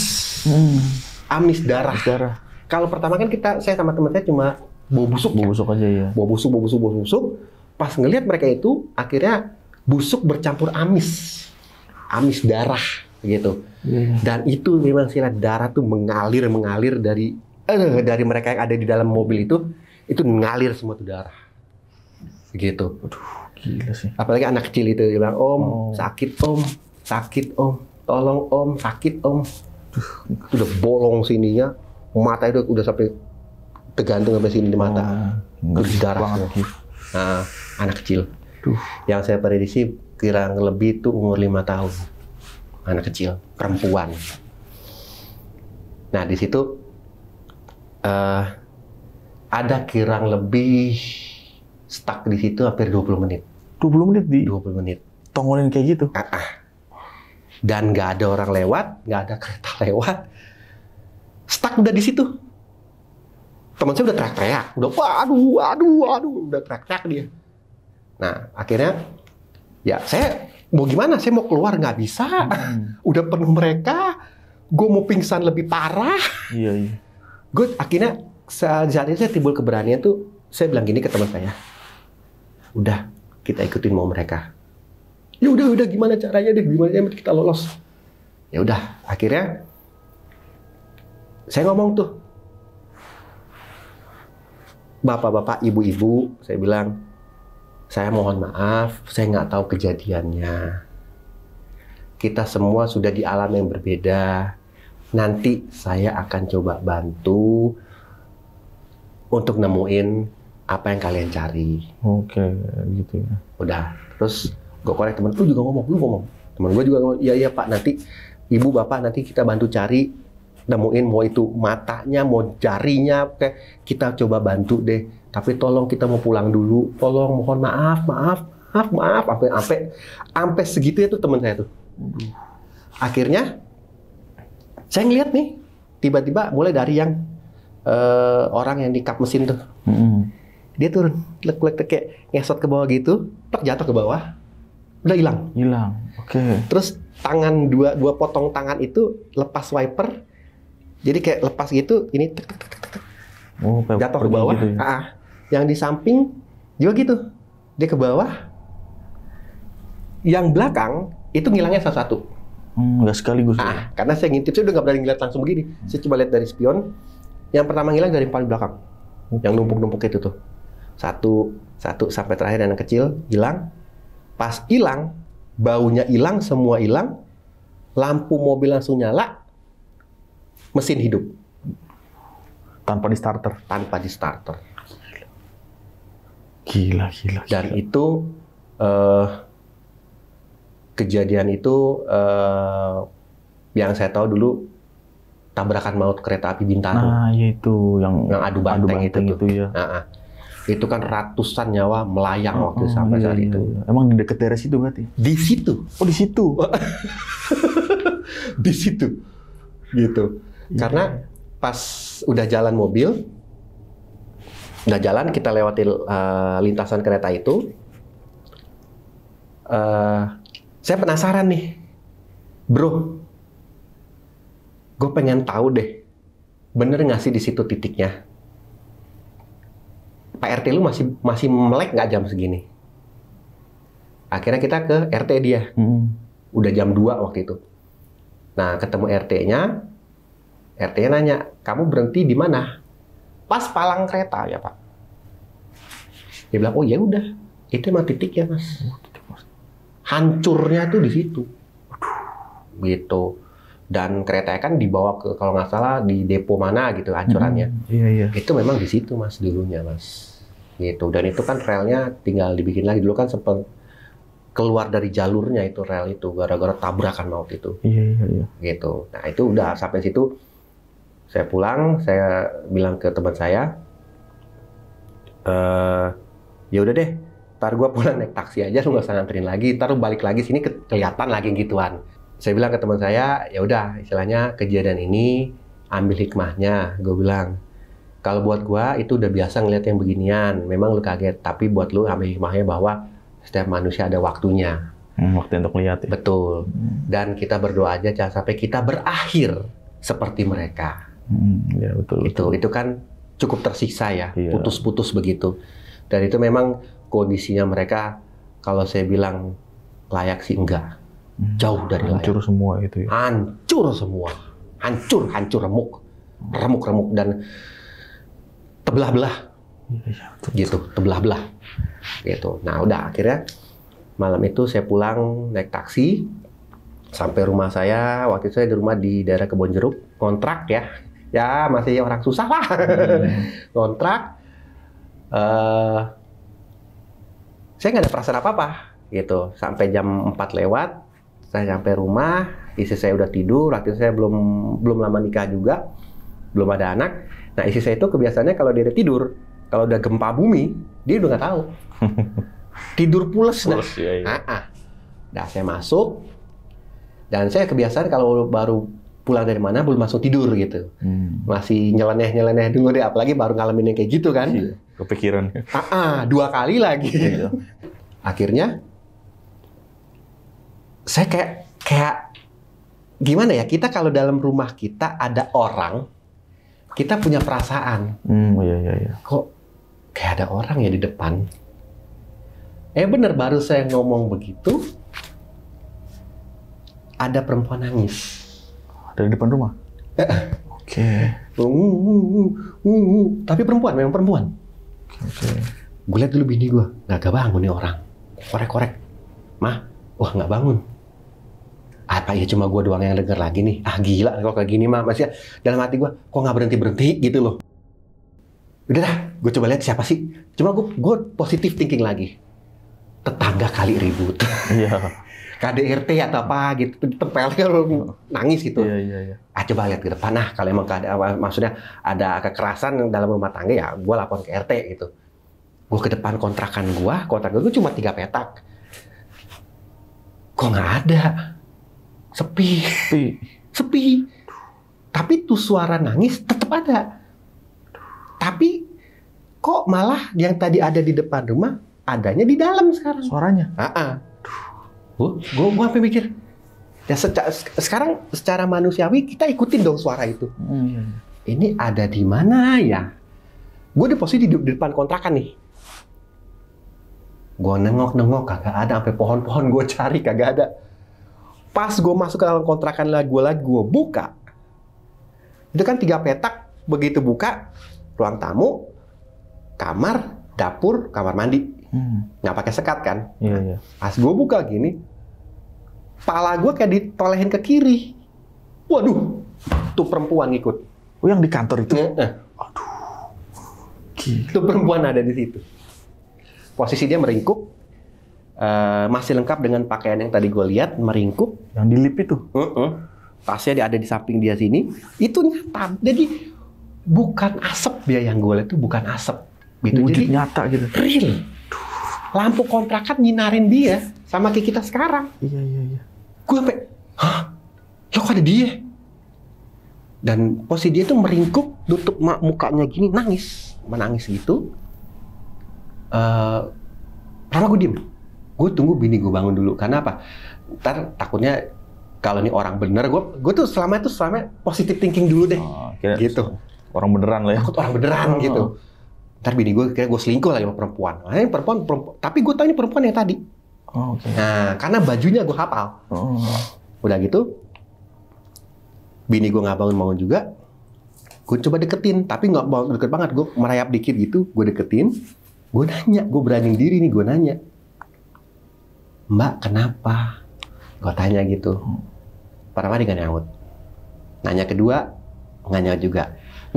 hmm. amis darah, amis darah. kalau pertama kan kita saya sama teman saya cuma bau busuk ya. bau busuk ya? aja ya bau busuk bau busuk bau busuk pas ngelihat mereka itu akhirnya busuk bercampur amis amis darah gitu iya. dan itu memang sih darah tuh mengalir mengalir dari eh, dari mereka yang ada di dalam mobil itu itu mengalir semua tuh darah gitu gila sih apalagi anak kecil itu bilang om oh. sakit om sakit om tolong om sakit om Duh. itu udah bolong sininya mata itu udah sampai tergantung sampai sini di mata oh, darah banget uh, anak kecil. Duh. Yang saya prediksi kira lebih itu umur lima tahun anak kecil perempuan. Nah di situ uh, ada kirang lebih stuck di situ hampir 20 menit. 20 menit di 20 menit. Tongolin kayak gitu. Uh -uh. Dan nggak ada orang lewat, nggak ada kereta lewat. Stuck udah di situ teman saya udah teriak-teriak, udah waduh, waduh, waduh, udah teriak-teriak dia. Nah, akhirnya ya saya mau gimana? Saya mau keluar nggak bisa, hmm. udah penuh mereka, gue mau pingsan lebih parah. Iya, iya. Gue akhirnya sejati saya timbul keberanian tuh, saya bilang gini ke teman saya, udah kita ikutin mau mereka. Ya udah, udah gimana caranya deh, gimana caranya kita lolos. Ya udah, akhirnya saya ngomong tuh bapak-bapak, ibu-ibu, saya bilang, saya mohon maaf, saya nggak tahu kejadiannya. Kita semua sudah di alam yang berbeda. Nanti saya akan coba bantu untuk nemuin apa yang kalian cari. Oke, gitu ya. Udah, terus gue korek temen, lu juga ngomong, lu ngomong. Temen gue juga ngomong, iya iya pak, nanti ibu bapak nanti kita bantu cari nemuin mau itu matanya, mau jarinya, oke kita coba bantu deh. Tapi tolong kita mau pulang dulu, tolong mohon maaf, maaf, maaf, maaf, sampai sampai sampai segitu ya tuh teman saya tuh. Akhirnya saya ngeliat nih, tiba-tiba mulai dari yang uh, orang yang di kap mesin tuh, hmm. dia turun, lek lek kayak ngesot ke bawah gitu, tak jatuh ke bawah, udah hilang. Hilang, oke. Okay. Terus tangan dua dua potong tangan itu lepas wiper, jadi kayak lepas gitu, ini tek, tek, tek, tek, Oh, jatuh ke bawah. Gitu ya? ah, yang di samping juga gitu. Dia ke bawah. Yang belakang itu ngilangnya salah satu. Hmm, sekali sekaligus. Ya? Ah, karena saya ngintip saya udah nggak berani ngeliat langsung begini. Hmm. Saya cuma lihat dari spion. Yang pertama ngilang dari paling belakang. Okay. Yang numpuk-numpuk itu tuh. Satu, satu sampai terakhir yang kecil hilang. Pas hilang, baunya hilang, semua hilang. Lampu mobil langsung nyala, mesin hidup tanpa di starter tanpa di starter gila gila, gila. dan itu uh, kejadian itu uh, yang saya tahu dulu tabrakan maut kereta api Bintaro. Nah, iya itu yang yang adu banteng, adu banteng itu, itu, ya. Nah, uh, Itu kan ratusan nyawa melayang oh, waktu oh, sampai iya, saat iya, itu. Iya. Emang di dekat daerah situ berarti? Di situ. Oh, di situ. di situ. Gitu. Karena pas udah jalan mobil, udah jalan kita lewati uh, lintasan kereta itu, uh, saya penasaran nih, bro, gue pengen tahu deh, bener nggak sih di situ titiknya? Pak RT lu masih masih melek nggak jam segini? Akhirnya kita ke RT dia. Hmm. Udah jam 2 waktu itu. Nah, ketemu RT-nya, RT-nya nanya, kamu berhenti di mana? Pas palang kereta ya pak. Dia bilang, oh ya udah, itu emang titik ya mas. Oh, Hancurnya tuh di situ. Gitu. Dan kereta kan dibawa ke kalau nggak salah di depo mana gitu hancurannya. Hmm, iya, iya. Itu memang di situ mas dulunya mas. Gitu. Dan itu kan relnya tinggal dibikin lagi. Dulu kan sempat keluar dari jalurnya itu rel itu gara-gara tabrakan maut itu. Iya, iya, iya. Gitu. Nah, itu udah sampai situ saya pulang saya bilang ke teman saya e, ya udah deh ntar gue pulang naik taksi aja lu nggak usah nganterin lagi ntar balik lagi sini kelihatan lagi gituan saya bilang ke teman saya ya udah istilahnya kejadian ini ambil hikmahnya gue bilang kalau buat gue itu udah biasa ngeliat yang beginian memang lu kaget tapi buat lu ambil hikmahnya bahwa setiap manusia ada waktunya hmm, waktu untuk lihat ya? betul hmm. dan kita berdoa aja jangan sampai kita berakhir seperti mereka Hmm, ya betul, itu betul. itu kan cukup tersiksa ya, iya. putus-putus iya. begitu. Dan itu memang kondisinya mereka kalau saya bilang layak sih enggak. Hmm. Jauh dari layak. Hancur semua itu ya. Hancur semua. Hancur, hancur remuk. Remuk-remuk dan tebelah-belah. Iya, iya, gitu, tebelah-belah. Gitu. Nah, udah akhirnya malam itu saya pulang naik taksi sampai rumah saya. Waktu itu saya di rumah di daerah Kebonjeruk, kontrak ya ya masih orang susah lah hmm. kontrak uh, saya nggak ada perasaan apa apa gitu sampai jam 4 lewat saya sampai rumah istri saya udah tidur waktu saya belum belum lama nikah juga belum ada anak nah istri saya itu kebiasaannya kalau dia udah tidur kalau udah gempa bumi dia udah nggak tahu tidur pules, nah. pules nah ya, ya. Nah, nah saya masuk dan saya kebiasaan kalau baru pulang dari mana belum masuk tidur gitu hmm. masih nyeleneh nyeleneh dulu deh apalagi baru ngalamin yang kayak gitu kan iya, kepikiran ah, ah dua kali lagi iya. akhirnya saya kayak kayak gimana ya kita kalau dalam rumah kita ada orang kita punya perasaan hmm, iya, iya, iya. kok kayak ada orang ya di depan eh bener baru saya ngomong begitu ada perempuan nangis dari depan rumah? Eh. Oke. Okay. Uh, uh, uh, Tapi perempuan, memang perempuan. Oke. Okay. Gue lihat dulu bini gue, nggak bangun nih orang. Korek-korek. Mah, wah nggak bangun. Apa ya cuma gue doang yang denger lagi nih? Ah gila kok kayak gini mah. masih dalam hati gue, kok nggak berhenti-berhenti gitu loh. Udah dah, gue coba lihat siapa sih. Cuma gue, gue positif thinking lagi. Tetangga kali ribut. Iya. KDRT atau apa gitu ditempel oh. nangis gitu. Iya, iya, iya. Ah coba lihat ke depan nah kalau emang ada maksudnya ada kekerasan dalam rumah tangga ya gue lapor ke RT gitu. Gue ke depan kontrakan gue, kontrakan gue cuma tiga petak. Kok nggak ada? Sepi. Sepi. Sepi. Tapi tuh suara nangis tetap ada. Tapi kok malah yang tadi ada di depan rumah adanya di dalam sekarang. Suaranya. Uh -uh. Gue gue apa mikir? Ya seca sekarang secara manusiawi kita ikutin dong suara itu. Hmm. Ini ada di mana ya? Gue di posisi di, depan kontrakan nih. Gue nengok-nengok kagak ada, sampai pohon-pohon gue cari kagak ada. Pas gue masuk ke dalam kontrakan lah gue lagi gue buka. Itu kan tiga petak begitu buka ruang tamu, kamar, dapur, kamar mandi. Hmm. pakai sekat kan? Iya, yeah. Pas gue buka gini, pala gue kayak ditolehin ke kiri. Waduh, tuh perempuan ikut. Oh yang di kantor itu? Eh, Aduh, gila. Tuh perempuan ada di situ. Posisi dia meringkuk, uh, masih lengkap dengan pakaian yang tadi gue lihat, meringkuk. Yang dilip itu? Uh -uh. Tasnya ada di samping dia sini. Itu nyata. Jadi bukan asap dia yang gue lihat itu bukan asap. Gitu. Wujud Jadi, nyata gitu. Real. Lampu kontrakan nyinarin dia sama kayak kita sekarang. Iya, iya, iya gue sampai hah lo kok ada dia dan posisi dia tuh meringkuk tutup mukanya gini nangis menangis gitu uh, eh, pertama gue diem gue tunggu bini gue bangun dulu karena apa ntar takutnya kalau ini orang bener gue gue tuh selama itu selama positif thinking dulu deh oh, gitu orang beneran lah ya takut orang beneran gitu. oh. gitu ntar bini gue kira gue selingkuh lagi sama perempuan nah, perempuan, perempuan tapi gue tanya perempuan yang tadi Oh, okay. Nah, karena bajunya gue hafal. Oh. Udah gitu, bini gue nggak bangun bangun juga. Gue coba deketin, tapi nggak mau deket banget. Gue merayap dikit gitu, gue deketin. Gue nanya, gue berani diri nih, gue nanya. Mbak, kenapa? Gue tanya gitu. Pertama dia nggak nyaut. Nanya kedua, nggak nyaut juga.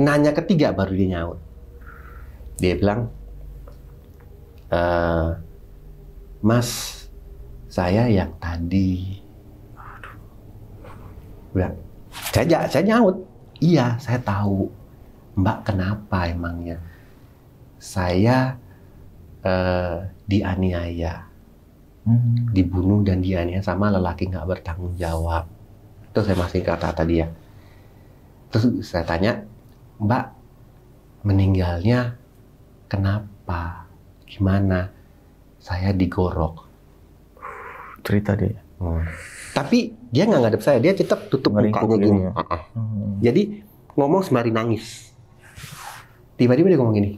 Nanya ketiga baru dia nyaut. Dia bilang, e, Mas, saya yang tadi bilang ya, saya saya nyaut iya saya tahu mbak kenapa emangnya saya eh, dianiaya hmm. dibunuh dan dianiaya sama lelaki nggak bertanggung jawab Itu saya masih kata tadi ya terus saya tanya mbak meninggalnya kenapa gimana saya digorok cerita dia. Oh. Tapi dia nggak ngadep saya, dia tetap tutup mukanya gini. Uh -uh. Jadi ngomong sembari nangis. Tiba-tiba dia ngomong gini,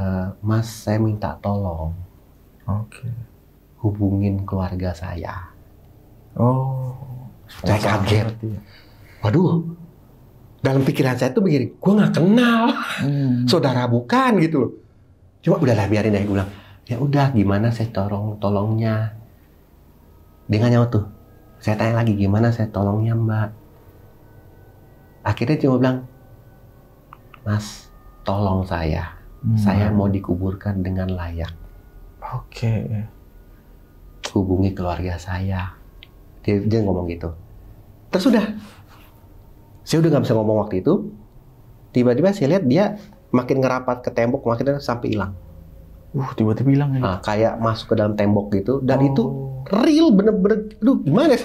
e, Mas saya minta tolong, okay. hubungin keluarga saya. Oh, saya kaget. Ya. Waduh, dalam pikiran saya tuh begini, gue nggak kenal, hmm. saudara bukan gitu loh. Cuma udahlah biarin deh, gue bilang, ya udah gimana saya tolong tolongnya dia nggak tuh saya tanya lagi gimana saya tolongnya mbak akhirnya cuma bilang mas tolong saya hmm. saya mau dikuburkan dengan layak oke okay. hubungi keluarga saya dia, dia ngomong gitu terus sudah. saya udah nggak bisa ngomong waktu itu tiba-tiba saya lihat dia makin ngerapat ke tembok makin sampai hilang Uh, tiba-tiba hilang ya. Nah, kayak masuk ke dalam tembok gitu dan oh. itu real bener-bener aduh gimana sih? Iya,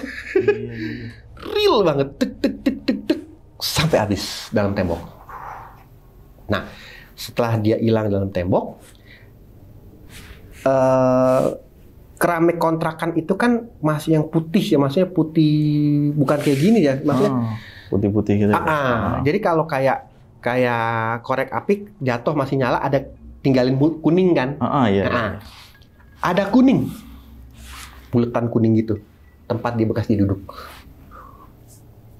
iya, iya. real banget. Tek tek tek tek tek sampai habis dalam tembok. Nah, setelah dia hilang dalam tembok uh, keramik kontrakan itu kan masih yang putih ya, maksudnya putih bukan kayak gini ya, maksudnya oh, putih-putih gitu. uh ah. Jadi kalau kayak kayak korek api jatuh masih nyala ada tinggalin kuning kan? Uh, uh, iya. Nah, ada kuning, buletan kuning gitu, tempat dia bekas diduduk.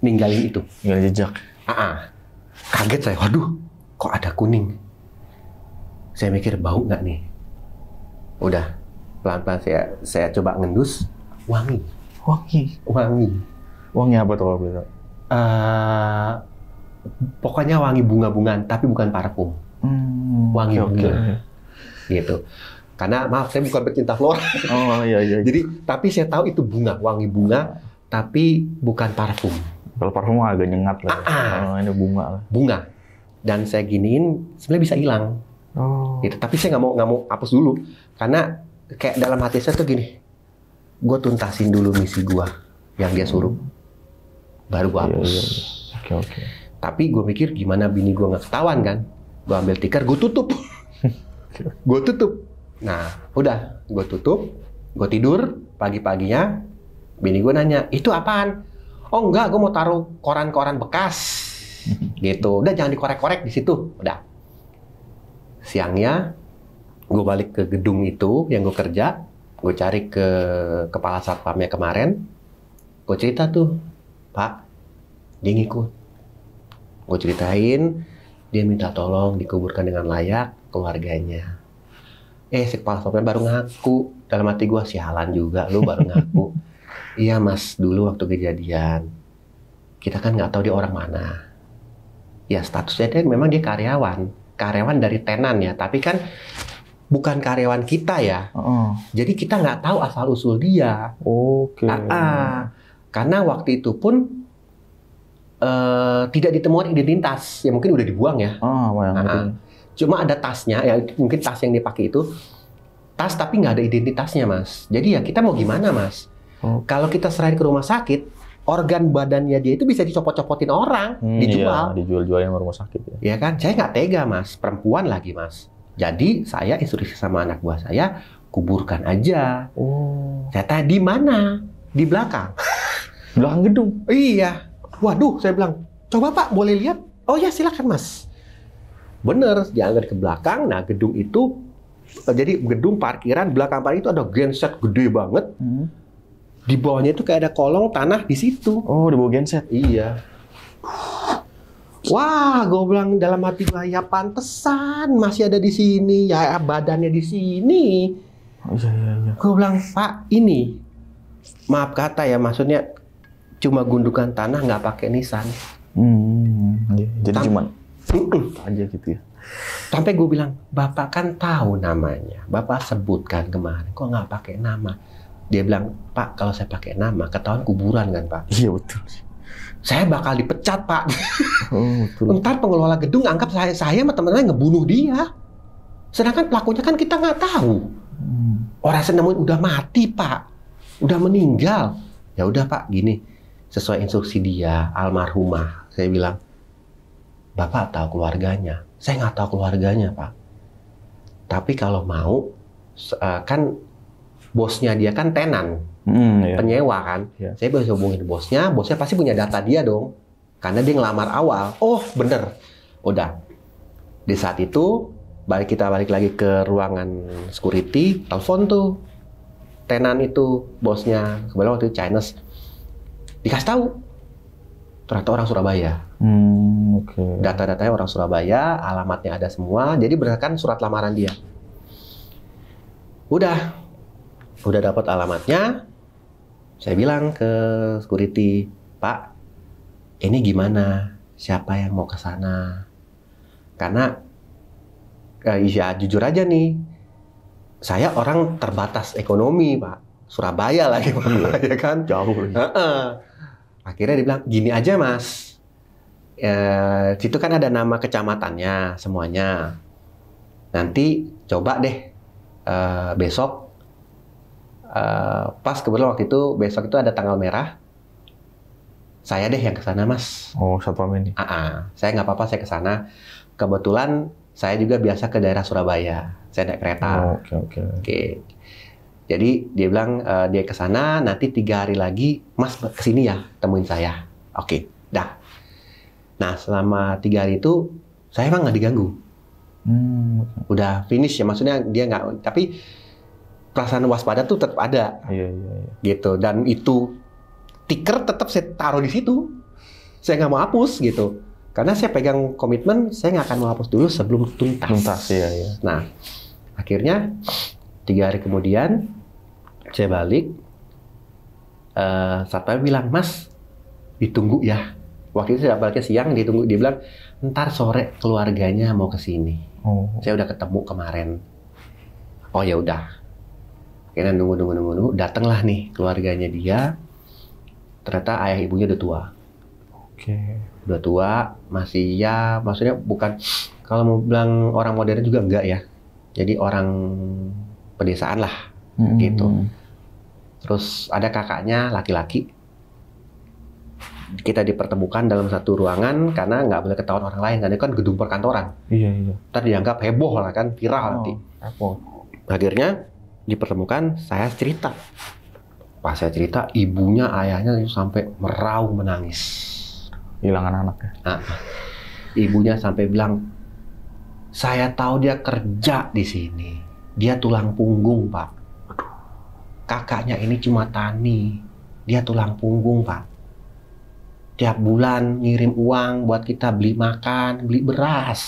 Ninggalin itu. ninggalin jejak. Uh, uh. Kaget saya, waduh, kok ada kuning? Saya mikir bau nggak nih? Udah, pelan-pelan saya saya coba ngendus, wangi. Wangi. Wangi. Wangi apa tuh Uh, pokoknya wangi bunga-bungaan, tapi bukan parfum hmm, wangi okay, Okay. Gitu. Karena maaf saya bukan pecinta flora. Oh iya, iya iya. Jadi tapi saya tahu itu bunga, wangi bunga tapi bukan parfum. Kalau parfum agak nyengat lah. Ah, ah. Oh, ini bunga lah. Bunga. Dan saya giniin sebenarnya bisa hilang. Oh. Gitu. Tapi saya nggak mau nggak mau hapus dulu karena kayak dalam hati saya tuh gini. Gue tuntasin dulu misi gue yang dia suruh. Baru gue iya, iya, hapus. Iya, iya. Oke, oke. Tapi gue mikir gimana bini gue nggak ketahuan kan? gue ambil tikar gue tutup gue tutup nah udah gue tutup gue tidur pagi-paginya bini gue nanya itu apaan oh enggak gue mau taruh koran-koran bekas gitu udah jangan dikorek-korek di situ udah siangnya gue balik ke gedung itu yang gue kerja gue cari ke kepala satpamnya kemarin gue cerita tuh pak dia ngikut gue ceritain dia minta tolong dikuburkan dengan layak keluarganya. Eh, si kepala sekolahnya baru ngaku. Dalam hati gue, sialan juga, lu baru ngaku. iya mas, dulu waktu kejadian, kita kan nggak tahu dia orang mana. Ya statusnya dia memang dia karyawan. Karyawan dari tenan ya, tapi kan bukan karyawan kita ya. Uh. Jadi kita nggak tahu asal usul dia. Oke. Okay. Ah, ah. Karena waktu itu pun Eh, tidak ditemukan identitas ya mungkin udah dibuang ya. Oh, well, nah, cuma ada tasnya ya mungkin tas yang dipakai itu tas tapi nggak ada identitasnya mas. Jadi ya kita mau gimana mas? Oh. Kalau kita serahin ke rumah sakit organ badannya dia itu bisa dicopot-copotin orang hmm, dijual. Iya, dijual jual yang rumah sakit ya. Iya kan? Saya nggak tega mas, perempuan lagi mas. Jadi saya instruksi sama anak buah saya kuburkan aja. Oh. Saya tadi mana? Di belakang. belakang gedung. Iya. Waduh, saya bilang, coba Pak, boleh lihat? Oh ya, silakan Mas. Bener, diangkat ke belakang, nah gedung itu, eh, jadi gedung parkiran, belakang parkir itu ada genset gede banget. Hmm. Di bawahnya itu kayak ada kolong tanah di situ. Oh, di bawah genset? Iya. Wah, gue bilang dalam hati gue, ya pantesan masih ada di sini, ya badannya di sini. Oh, iya, iya, iya. Gue bilang, Pak, ini, maaf kata ya, maksudnya cuma gundukan tanah nggak pakai nisan. Hmm, iya. jadi cuma aja gitu ya. Sampai gue bilang, bapak kan tahu namanya, bapak sebutkan kemarin, kok nggak pakai nama? Dia bilang, Pak, kalau saya pakai nama, ketahuan kuburan kan Pak? Iya betul. Saya bakal dipecat Pak. Oh, Ntar pengelola gedung anggap saya, saya sama teman-teman ngebunuh dia. Sedangkan pelakunya kan kita nggak tahu. Hmm. Orang saya udah mati Pak, udah meninggal. Ya udah Pak, gini sesuai instruksi dia almarhumah saya bilang bapak tahu keluarganya saya nggak tahu keluarganya pak tapi kalau mau e, kan bosnya dia kan tenan hmm, iya. penyewa kan iya. saya bisa hubungin bosnya bosnya pasti punya data dia dong karena dia ngelamar awal oh bener udah di saat itu balik kita balik lagi ke ruangan security telepon tuh tenan itu bosnya kebetulan waktu itu Chinese dikasih tahu ternyata orang Surabaya. Hmm, okay. Data-datanya orang Surabaya, alamatnya ada semua. Jadi berdasarkan surat lamaran dia. Udah, udah dapat alamatnya. Saya bilang ke security, Pak, ini gimana? Siapa yang mau ke sana? Karena, eh, ya jujur aja nih, saya orang terbatas ekonomi, Pak. Surabaya lagi, Pak, iya. ya kan? Jauh. Uh -uh akhirnya dibilang gini aja mas e, situ kan ada nama kecamatannya semuanya nanti coba deh e, besok e, pas kebetulan waktu itu besok itu ada tanggal merah saya deh yang ke sana mas oh satpam ini Aa, saya nggak apa-apa saya ke sana kebetulan saya juga biasa ke daerah Surabaya saya naik kereta oh, oke okay, okay. okay. Jadi dia bilang uh, dia ke sana, nanti tiga hari lagi Mas kesini ya temuin saya. Oke, okay, dah. Nah selama tiga hari itu saya emang nggak diganggu. Hmm. Udah finish ya maksudnya dia nggak. Tapi perasaan waspada tuh tetap ada. Iya, iya, iya. Gitu dan itu tiker tetap saya taruh di situ. Saya nggak mau hapus gitu. Karena saya pegang komitmen, saya nggak akan mau hapus dulu sebelum tuntas. Tuntas, iya, iya. Nah, akhirnya Tiga hari kemudian saya balik, uh, satpam bilang, Mas, ditunggu ya. Waktu itu saya baliknya siang, ditunggu. Dia bilang, ntar sore keluarganya mau ke sini. Oh. Saya udah ketemu kemarin. Oh ya udah. Akhirnya nunggu nunggu nunggu nunggu. Datanglah nih keluarganya dia. Ternyata ayah ibunya udah tua. Oke. Okay. Udah tua, masih ya, maksudnya bukan kalau mau bilang orang modern juga enggak ya. Jadi orang pedesaan lah hmm. gitu. Terus ada kakaknya laki-laki. Kita dipertemukan dalam satu ruangan karena nggak boleh ketahuan orang lain. Karena kan gedung perkantoran. Iya iya. Ntar dianggap heboh lah kan, viral oh, nanti. Heboh. Akhirnya dipertemukan, saya cerita. Pas saya cerita, ibunya, ayahnya itu sampai meraung menangis. Hilangan anaknya. Nah, ibunya sampai bilang, saya tahu dia kerja di sini dia tulang punggung, Pak. Kakaknya ini cuma tani. Dia tulang punggung, Pak. Tiap bulan ngirim uang buat kita beli makan, beli beras.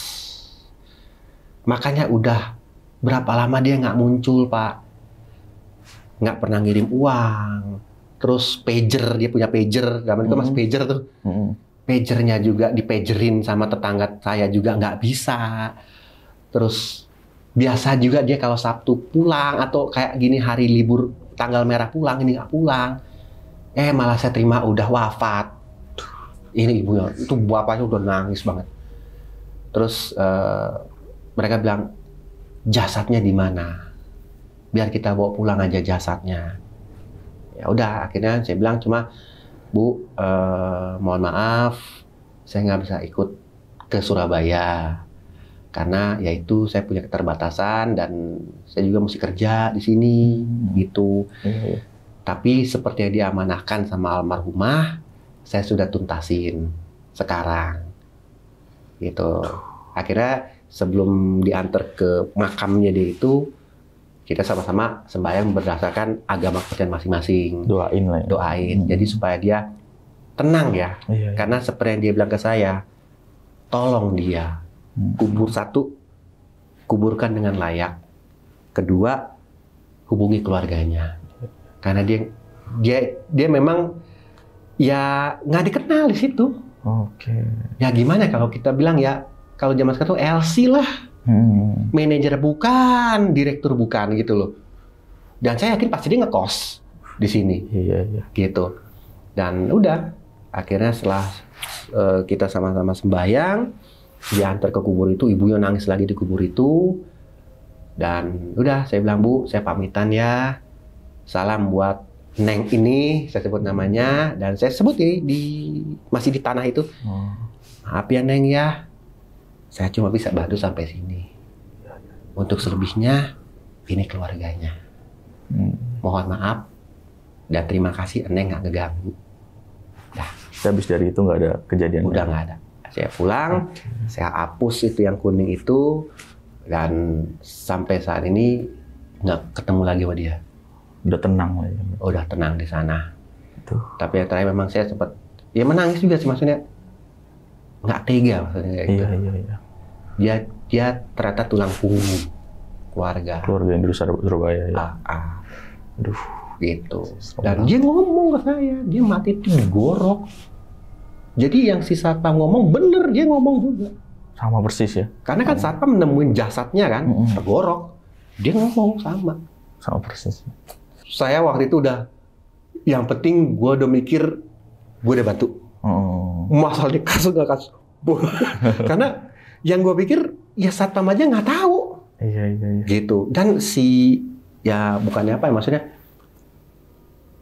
Makanya udah berapa lama dia nggak muncul, Pak. Nggak pernah ngirim uang. Terus pager, dia punya pager. Zaman itu hmm. masih pager tuh. Hmm pagernya juga dipagerin sama tetangga saya juga nggak bisa. Terus biasa juga dia kalau Sabtu pulang atau kayak gini hari libur tanggal merah pulang ini nggak pulang eh malah saya terima udah wafat ini ibunya itu bapaknya udah nangis banget terus uh, mereka bilang jasadnya di mana biar kita bawa pulang aja jasadnya ya udah akhirnya saya bilang cuma bu uh, mohon maaf saya nggak bisa ikut ke Surabaya karena yaitu saya punya keterbatasan dan saya juga mesti kerja di sini hmm. gitu. Hmm. Tapi seperti yang diamanahkan sama almarhumah, saya sudah tuntasin sekarang. Gitu. Akhirnya sebelum diantar ke makamnya dia itu kita sama-sama sembahyang berdasarkan agama kepercayaan masing-masing. Doain lah. Ya. Doain. Hmm. Jadi supaya dia tenang ya. Iya, iya. Karena seperti yang dia bilang ke saya, tolong dia kubur satu kuburkan dengan layak kedua hubungi keluarganya karena dia dia dia memang ya nggak dikenal di situ oke okay. ya gimana kalau kita bilang ya kalau zaman sekarang tuh LC lah hmm. manajer bukan direktur bukan gitu loh dan saya yakin pasti dia ngekos di sini iya, iya. gitu dan udah akhirnya setelah uh, kita sama-sama sembahyang diantar ke kubur itu ibunya nangis lagi di kubur itu dan udah saya bilang bu saya pamitan ya salam buat neng ini saya sebut namanya dan saya sebut ini di masih di tanah itu oh. maaf ya neng ya saya cuma bisa bantu sampai sini untuk selebihnya ini keluarganya hmm. mohon maaf dan terima kasih neng nggak ngeganggu dah habis dari itu nggak ada kejadian udah nggak ada saya pulang, saya hapus itu yang kuning itu dan sampai saat ini nggak ketemu lagi sama dia. Udah tenang lah. Ya. Oh, udah tenang di sana. Tuh. Tapi yang terakhir memang saya sempat ya menangis juga sih maksudnya nggak tega maksudnya kayak gitu. iya, Iya, iya. Dia dia ternyata tulang punggung keluarga. Keluarga yang di Surabaya ya. Ah, ah. Aduh, gitu. Dan dia ngomong ke saya, dia mati itu digorok jadi yang si satpam ngomong bener dia ngomong juga. Sama persis ya. Karena kan oh. satpam nemuin jasadnya kan, tergorok. Dia ngomong sama. Sama persis. Saya waktu itu udah yang penting gue udah mikir gue udah bantu. Oh. Masalahnya kasus nggak kasus. Karena yang gue pikir ya satpam aja nggak tahu. Iya iya. iya. Gitu. Dan si ya bukannya apa ya maksudnya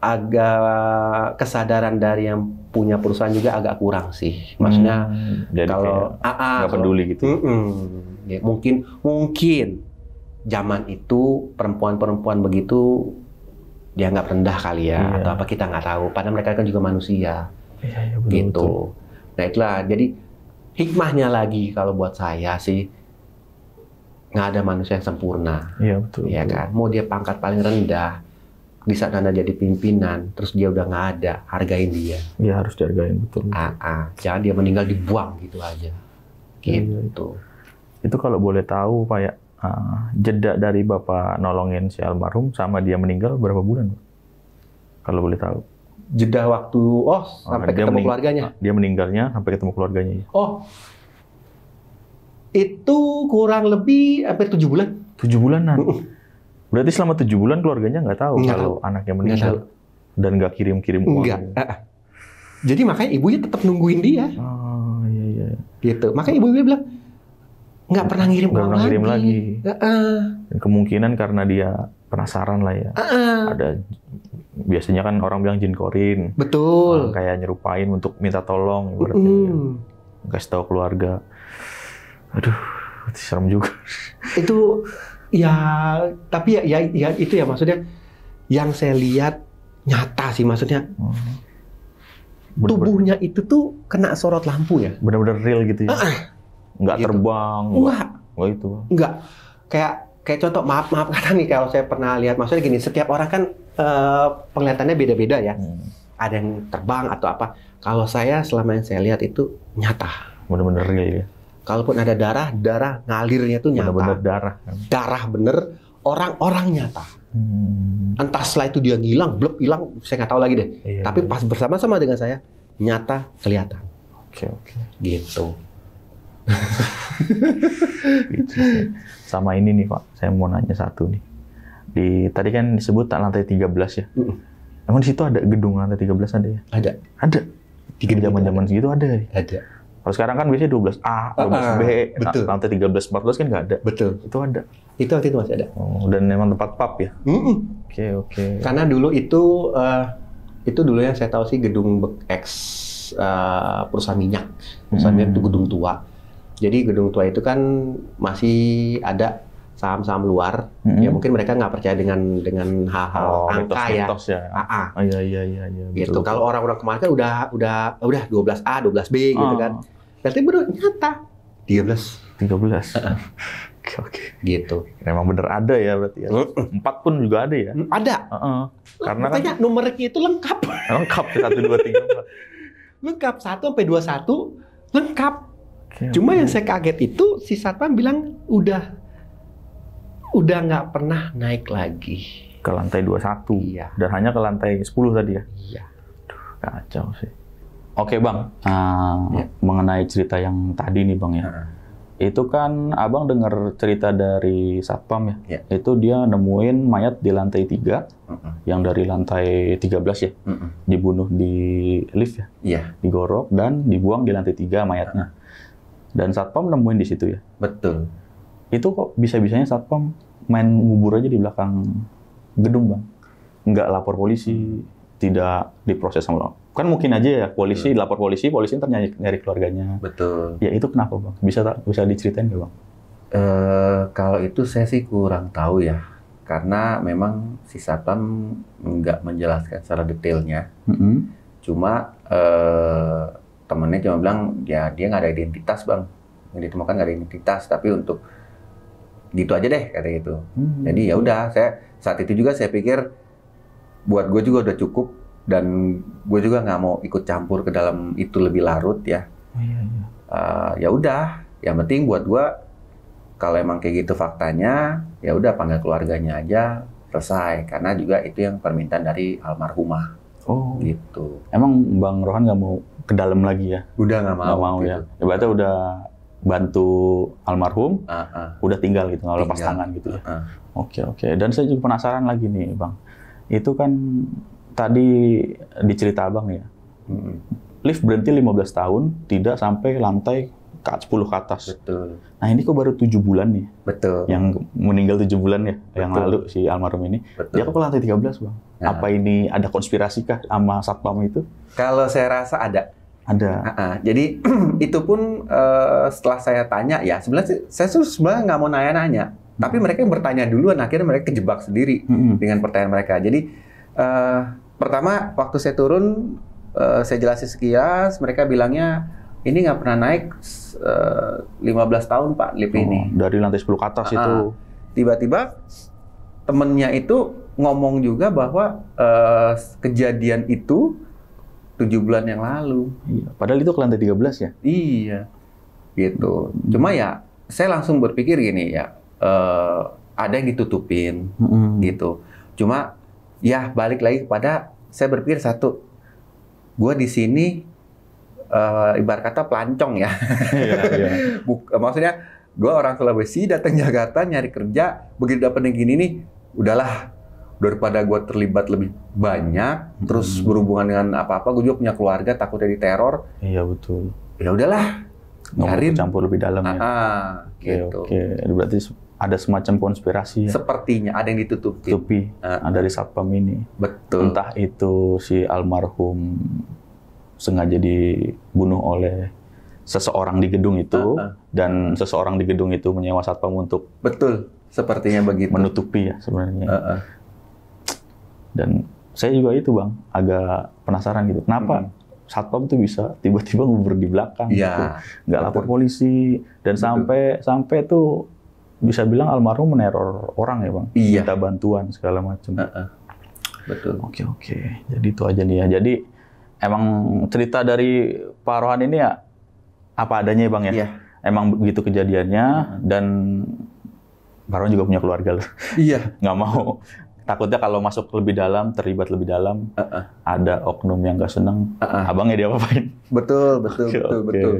agak kesadaran dari yang punya perusahaan juga agak kurang sih. Maksudnya hmm, jadi kalau ah, ah, nggak peduli gitu. ya, mungkin mungkin zaman itu perempuan-perempuan begitu dianggap rendah kali ya iya. atau apa kita nggak tahu. Padahal mereka kan juga manusia. Iya, iya, betul, gitu. Betul. Nah itulah jadi hikmahnya lagi kalau buat saya sih nggak ada manusia yang sempurna. Iya betul. Ya kan. Mau dia pangkat paling rendah di saat anda jadi pimpinan terus dia udah nggak ada hargain dia ya harus dihargain betul, betul. Ah, Aa, ah. jangan dia meninggal dibuang gitu aja iya, iya. gitu ya, itu kalau boleh tahu pak ya ah, jeda dari bapak nolongin si almarhum sama dia meninggal berapa bulan kalau boleh tahu jeda waktu oh, oh sampai dia ketemu keluarganya dia meninggalnya sampai ketemu keluarganya ya. oh itu kurang lebih hampir tujuh bulan tujuh bulanan Berarti selama tujuh bulan keluarganya nggak tahu nggak kalau tahu. anaknya meninggal nggak dan nggak kirim-kirim uang. Nggak. Uh, jadi makanya ibunya tetap nungguin dia. Oh iya iya. Gitu. Makanya ibu bilang nggak pernah ngirim nggak uang pernah ngirim lagi. lagi. Uh, kemungkinan karena dia penasaran lah ya. Uh, Ada biasanya kan orang bilang jin korin. Betul. Nah, kayak nyerupain untuk minta tolong ibaratnya. Mm. Kasih ya. tahu keluarga. Aduh, serem juga. Itu ya tapi ya, ya, ya itu ya maksudnya yang saya lihat nyata sih maksudnya hmm. bener, tubuhnya itu tuh kena sorot lampu ya benar-benar real gitu ya uh -uh. nggak gitu. terbang nggak nggak itu nggak kayak kayak contoh maaf maaf kata nih kalau saya pernah lihat maksudnya gini setiap orang kan uh, penglihatannya beda-beda ya hmm. ada yang terbang atau apa kalau saya selama yang saya lihat itu nyata benar-benar real ya kalaupun ada darah, darah ngalirnya tuh nyata. bener benar darah. Kan. Darah bener, orang-orang nyata. Hmm. Entah setelah itu dia ngilang, blok hilang, saya nggak tahu lagi deh. Iya, Tapi iya. pas bersama-sama dengan saya, nyata kelihatan. Oke, oke. Gitu. gitu Sama ini nih Pak, saya mau nanya satu nih. Di tadi kan disebut lantai 13 ya. Mm. Emang di situ ada gedung lantai 13 ada ya? Ada. Ada. Di zaman-zaman segitu ada. Ada. Kalau sekarang kan biasanya 12A, 12B, uh, betul. lantai 13, 14 kan nggak ada. Betul. Itu ada. Itu waktu itu masih ada. Oh, dan memang tempat pub ya? Oke, mm -mm. oke. Okay, okay. Karena dulu itu, uh, itu dulu yang saya tahu sih gedung X uh, perusahaan minyak. Perusahaan minyak itu hmm. gedung tua. Jadi gedung tua itu kan masih ada saham-saham luar. Mm-hmm. Ya mungkin mereka nggak percaya dengan dengan hal-hal oh, angka mitos, ya. Mitos ya. AA. Ah, ah. ah, iya iya iya iya. Gitu. Kalau orang-orang kemarin kan udah udah udah 12A, 12B oh. gitu kan berarti baru nyata 13 13 oke oke gitu emang bener ada ya berarti ya. empat pun juga ada ya ada uh-uh. karena Makanya kan, nomornya itu lengkap lengkap 1, 2, 3, 4. lengkap 1 sampai 21, lengkap okay, cuma okay. yang saya kaget itu si satpam bilang udah udah nggak pernah naik lagi ke lantai 21 iya. dan hanya ke lantai 10 tadi ya iya Aduh, kacau sih Oke bang, uh, ah, yeah. mengenai cerita yang tadi nih bang ya, uh-huh. itu kan abang dengar cerita dari satpam ya, yeah. itu dia nemuin mayat di lantai tiga, uh-huh. yang dari lantai 13 ya, uh-huh. dibunuh di lift ya, yeah. digorok dan dibuang di lantai tiga mayatnya, uh-huh. dan satpam nemuin di situ ya. Betul. Itu kok bisa-bisanya satpam main ngubur aja di belakang gedung bang, nggak lapor polisi, tidak diproses sama lo kan mungkin aja ya polisi hmm. lapor polisi polisi ntar nyari, nyari keluarganya betul ya itu kenapa bang bisa bisa diceritain nggak bang uh, kalau itu saya sih kurang tahu ya karena memang si Satam nggak menjelaskan secara detailnya mm -hmm. cuma uh, temennya cuma bilang ya dia nggak ada identitas bang yang ditemukan nggak ada identitas tapi untuk gitu aja deh kata gitu hmm. jadi ya udah saya saat itu juga saya pikir buat gue juga udah cukup dan gue juga nggak mau ikut campur ke dalam itu lebih larut ya. Oh, iya, iya. Uh, ya udah, yang penting buat gue kalau emang kayak gitu faktanya, ya udah panggil keluarganya aja selesai karena juga itu yang permintaan dari almarhumah. Oh, gitu. Emang Bang Rohan nggak mau ke dalam lagi ya? Udah nggak mau. Gak mau ya? gitu. ya. Ya berarti udah bantu almarhum, uh, uh. udah tinggal gitu, nggak lepas tangan gitu ya. Ah, oke uh, oke. Okay, Dan saya juga penasaran lagi nih, Bang itu kan tadi dicerita abang ya, hmm. lift berhenti 15 tahun, tidak sampai lantai ke 10 ke atas. Betul. Nah ini kok baru tujuh bulan nih. Betul. Yang meninggal tujuh bulan ya, Betul. yang lalu si almarhum ini. Betul. Dia kok ke lantai 13 bang. Nah. Apa ini ada konspirasi kah sama satpam itu? Kalau saya rasa ada. Ada. Uh -uh. Jadi itu pun uh, setelah saya tanya ya, sebenarnya saya sebenarnya nggak mau nanya-nanya. Tapi mereka yang bertanya duluan, akhirnya mereka kejebak sendiri hmm. dengan pertanyaan mereka. Jadi uh, pertama waktu saya turun, uh, saya jelasin sekilas, mereka bilangnya ini nggak pernah naik uh, eh, 15 tahun Pak lift oh, ini. Dari lantai 10 ke atas uh, itu. Tiba-tiba temennya itu ngomong juga bahwa uh, kejadian itu tujuh bulan yang lalu. Iya. Padahal itu ke lantai 13 ya? Iya. Gitu. Cuma ya saya langsung berpikir gini ya, uh, ada yang ditutupin hmm. gitu. Cuma ya balik lagi kepada saya berpikir satu, gue di sini uh, ibarat kata pelancong ya. yeah, iya. yeah. maksudnya gue orang Sulawesi datang Jakarta nyari kerja, begitu dapat yang gini nih, udahlah daripada gue terlibat lebih banyak, hmm. terus berhubungan dengan apa-apa, gue juga punya keluarga takut takutnya teror. Iya betul. Ya udahlah, nyari campur lebih dalam ya. Ah, ah gitu. Oke, berarti ada semacam konspirasi. Ya. Sepertinya ada yang ditutupi. Tutupi uh, ah, ah. dari satpam ini. Betul. Entah itu si almarhum sengaja dibunuh oleh seseorang di gedung itu uh, uh. dan seseorang di gedung itu menyewa satpam untuk betul sepertinya begitu menutupi ya sebenarnya uh, uh. dan saya juga itu bang agak penasaran gitu kenapa hmm satpam tuh bisa tiba-tiba ngubur di belakang ya, gitu. nggak lapor polisi dan betul. sampai sampai tuh bisa bilang almarhum meneror orang ya bang, iya. minta bantuan segala macam. Uh -uh. Betul. Oke oke. Jadi itu aja nih ya. Jadi emang cerita dari Pak Rohan ini ya apa adanya ya bang ya. Iya. Emang begitu kejadiannya uh -huh. dan Pak Rohan juga punya keluarga loh. Iya. Gak mau. Takutnya kalau masuk lebih dalam, terlibat lebih dalam, uh -uh. ada oknum yang gak seneng, uh -uh. abangnya dia apain? Betul betul okay, betul okay. betul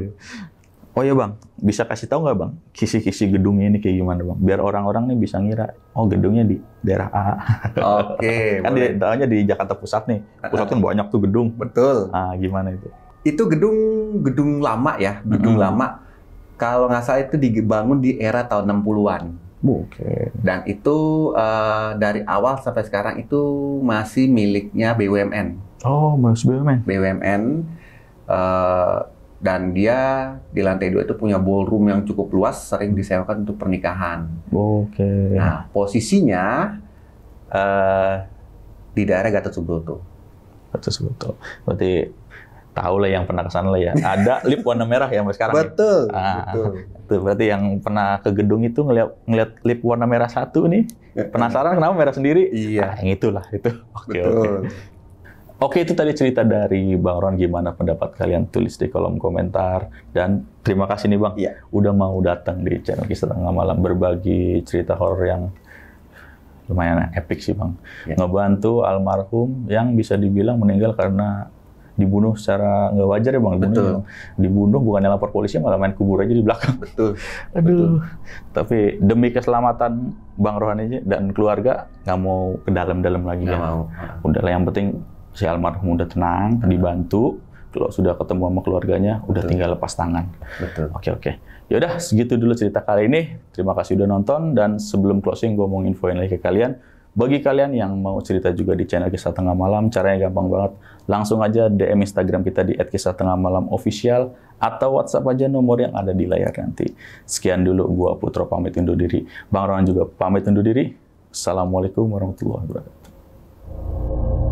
oh ya bang, bisa kasih tahu nggak bang, kisi-kisi gedungnya ini kayak gimana bang? Biar orang-orang nih bisa ngira, oh gedungnya di daerah A. Oke. Okay, kan boleh. di, daerahnya di Jakarta Pusat nih, pusat kan banyak tuh gedung. Betul. Ah gimana itu? Itu gedung gedung lama ya, gedung mm -hmm. lama. Kalau nggak salah itu dibangun di era tahun 60-an. Oke. Okay. Dan itu uh, dari awal sampai sekarang itu masih miliknya BUMN. Oh, masih BUMN. BUMN. Uh, eh, dan dia di lantai dua itu punya ballroom yang cukup luas sering disewakan untuk pernikahan. Oke. Okay. Nah posisinya uh, di daerah Gatot Subroto. Gatot Subroto. Berarti tahu lah yang pernah kesana lah ya. Ada lip warna merah ya sampai sekarang. Ya? Betul. Ya? Ah, betul. Itu berarti yang pernah ke gedung itu ngeliat ngeliat lip warna merah satu nih penasaran kenapa merah sendiri? Iya. Ah, yang itulah itu. Oke okay, oke. Okay. Oke, itu tadi cerita dari Bang Ron gimana pendapat kalian tulis di kolom komentar dan terima kasih nih Bang iya. udah mau datang di channel Kisah Tengah Malam berbagi cerita horor yang lumayan epic sih Bang. Iya. Ngebantu almarhum yang bisa dibilang meninggal karena dibunuh secara nggak wajar ya bang, dibunuh, Betul. dibunuh bukannya lapor polisi malah main kubur aja di belakang. Betul. Aduh. Betul. Tapi demi keselamatan bang Ron aja dan keluarga nggak mau ke dalam-dalam lagi. Nggak ya. mau. Udahlah yang penting si almarhum udah tenang, hmm. dibantu. Kalau sudah ketemu sama keluarganya, Betul. udah tinggal lepas tangan. Betul. Oke oke. Yaudah segitu dulu cerita kali ini. Terima kasih udah nonton dan sebelum closing gue mau infoin lagi ke kalian. Bagi kalian yang mau cerita juga di channel Kisah Tengah Malam, caranya gampang banget. Langsung aja DM Instagram kita di @kisahtengahmalam_official atau WhatsApp aja nomor yang ada di layar nanti. Sekian dulu gue Putra pamit undur diri. Bang Rohan juga pamit undur diri. Assalamualaikum warahmatullahi wabarakatuh.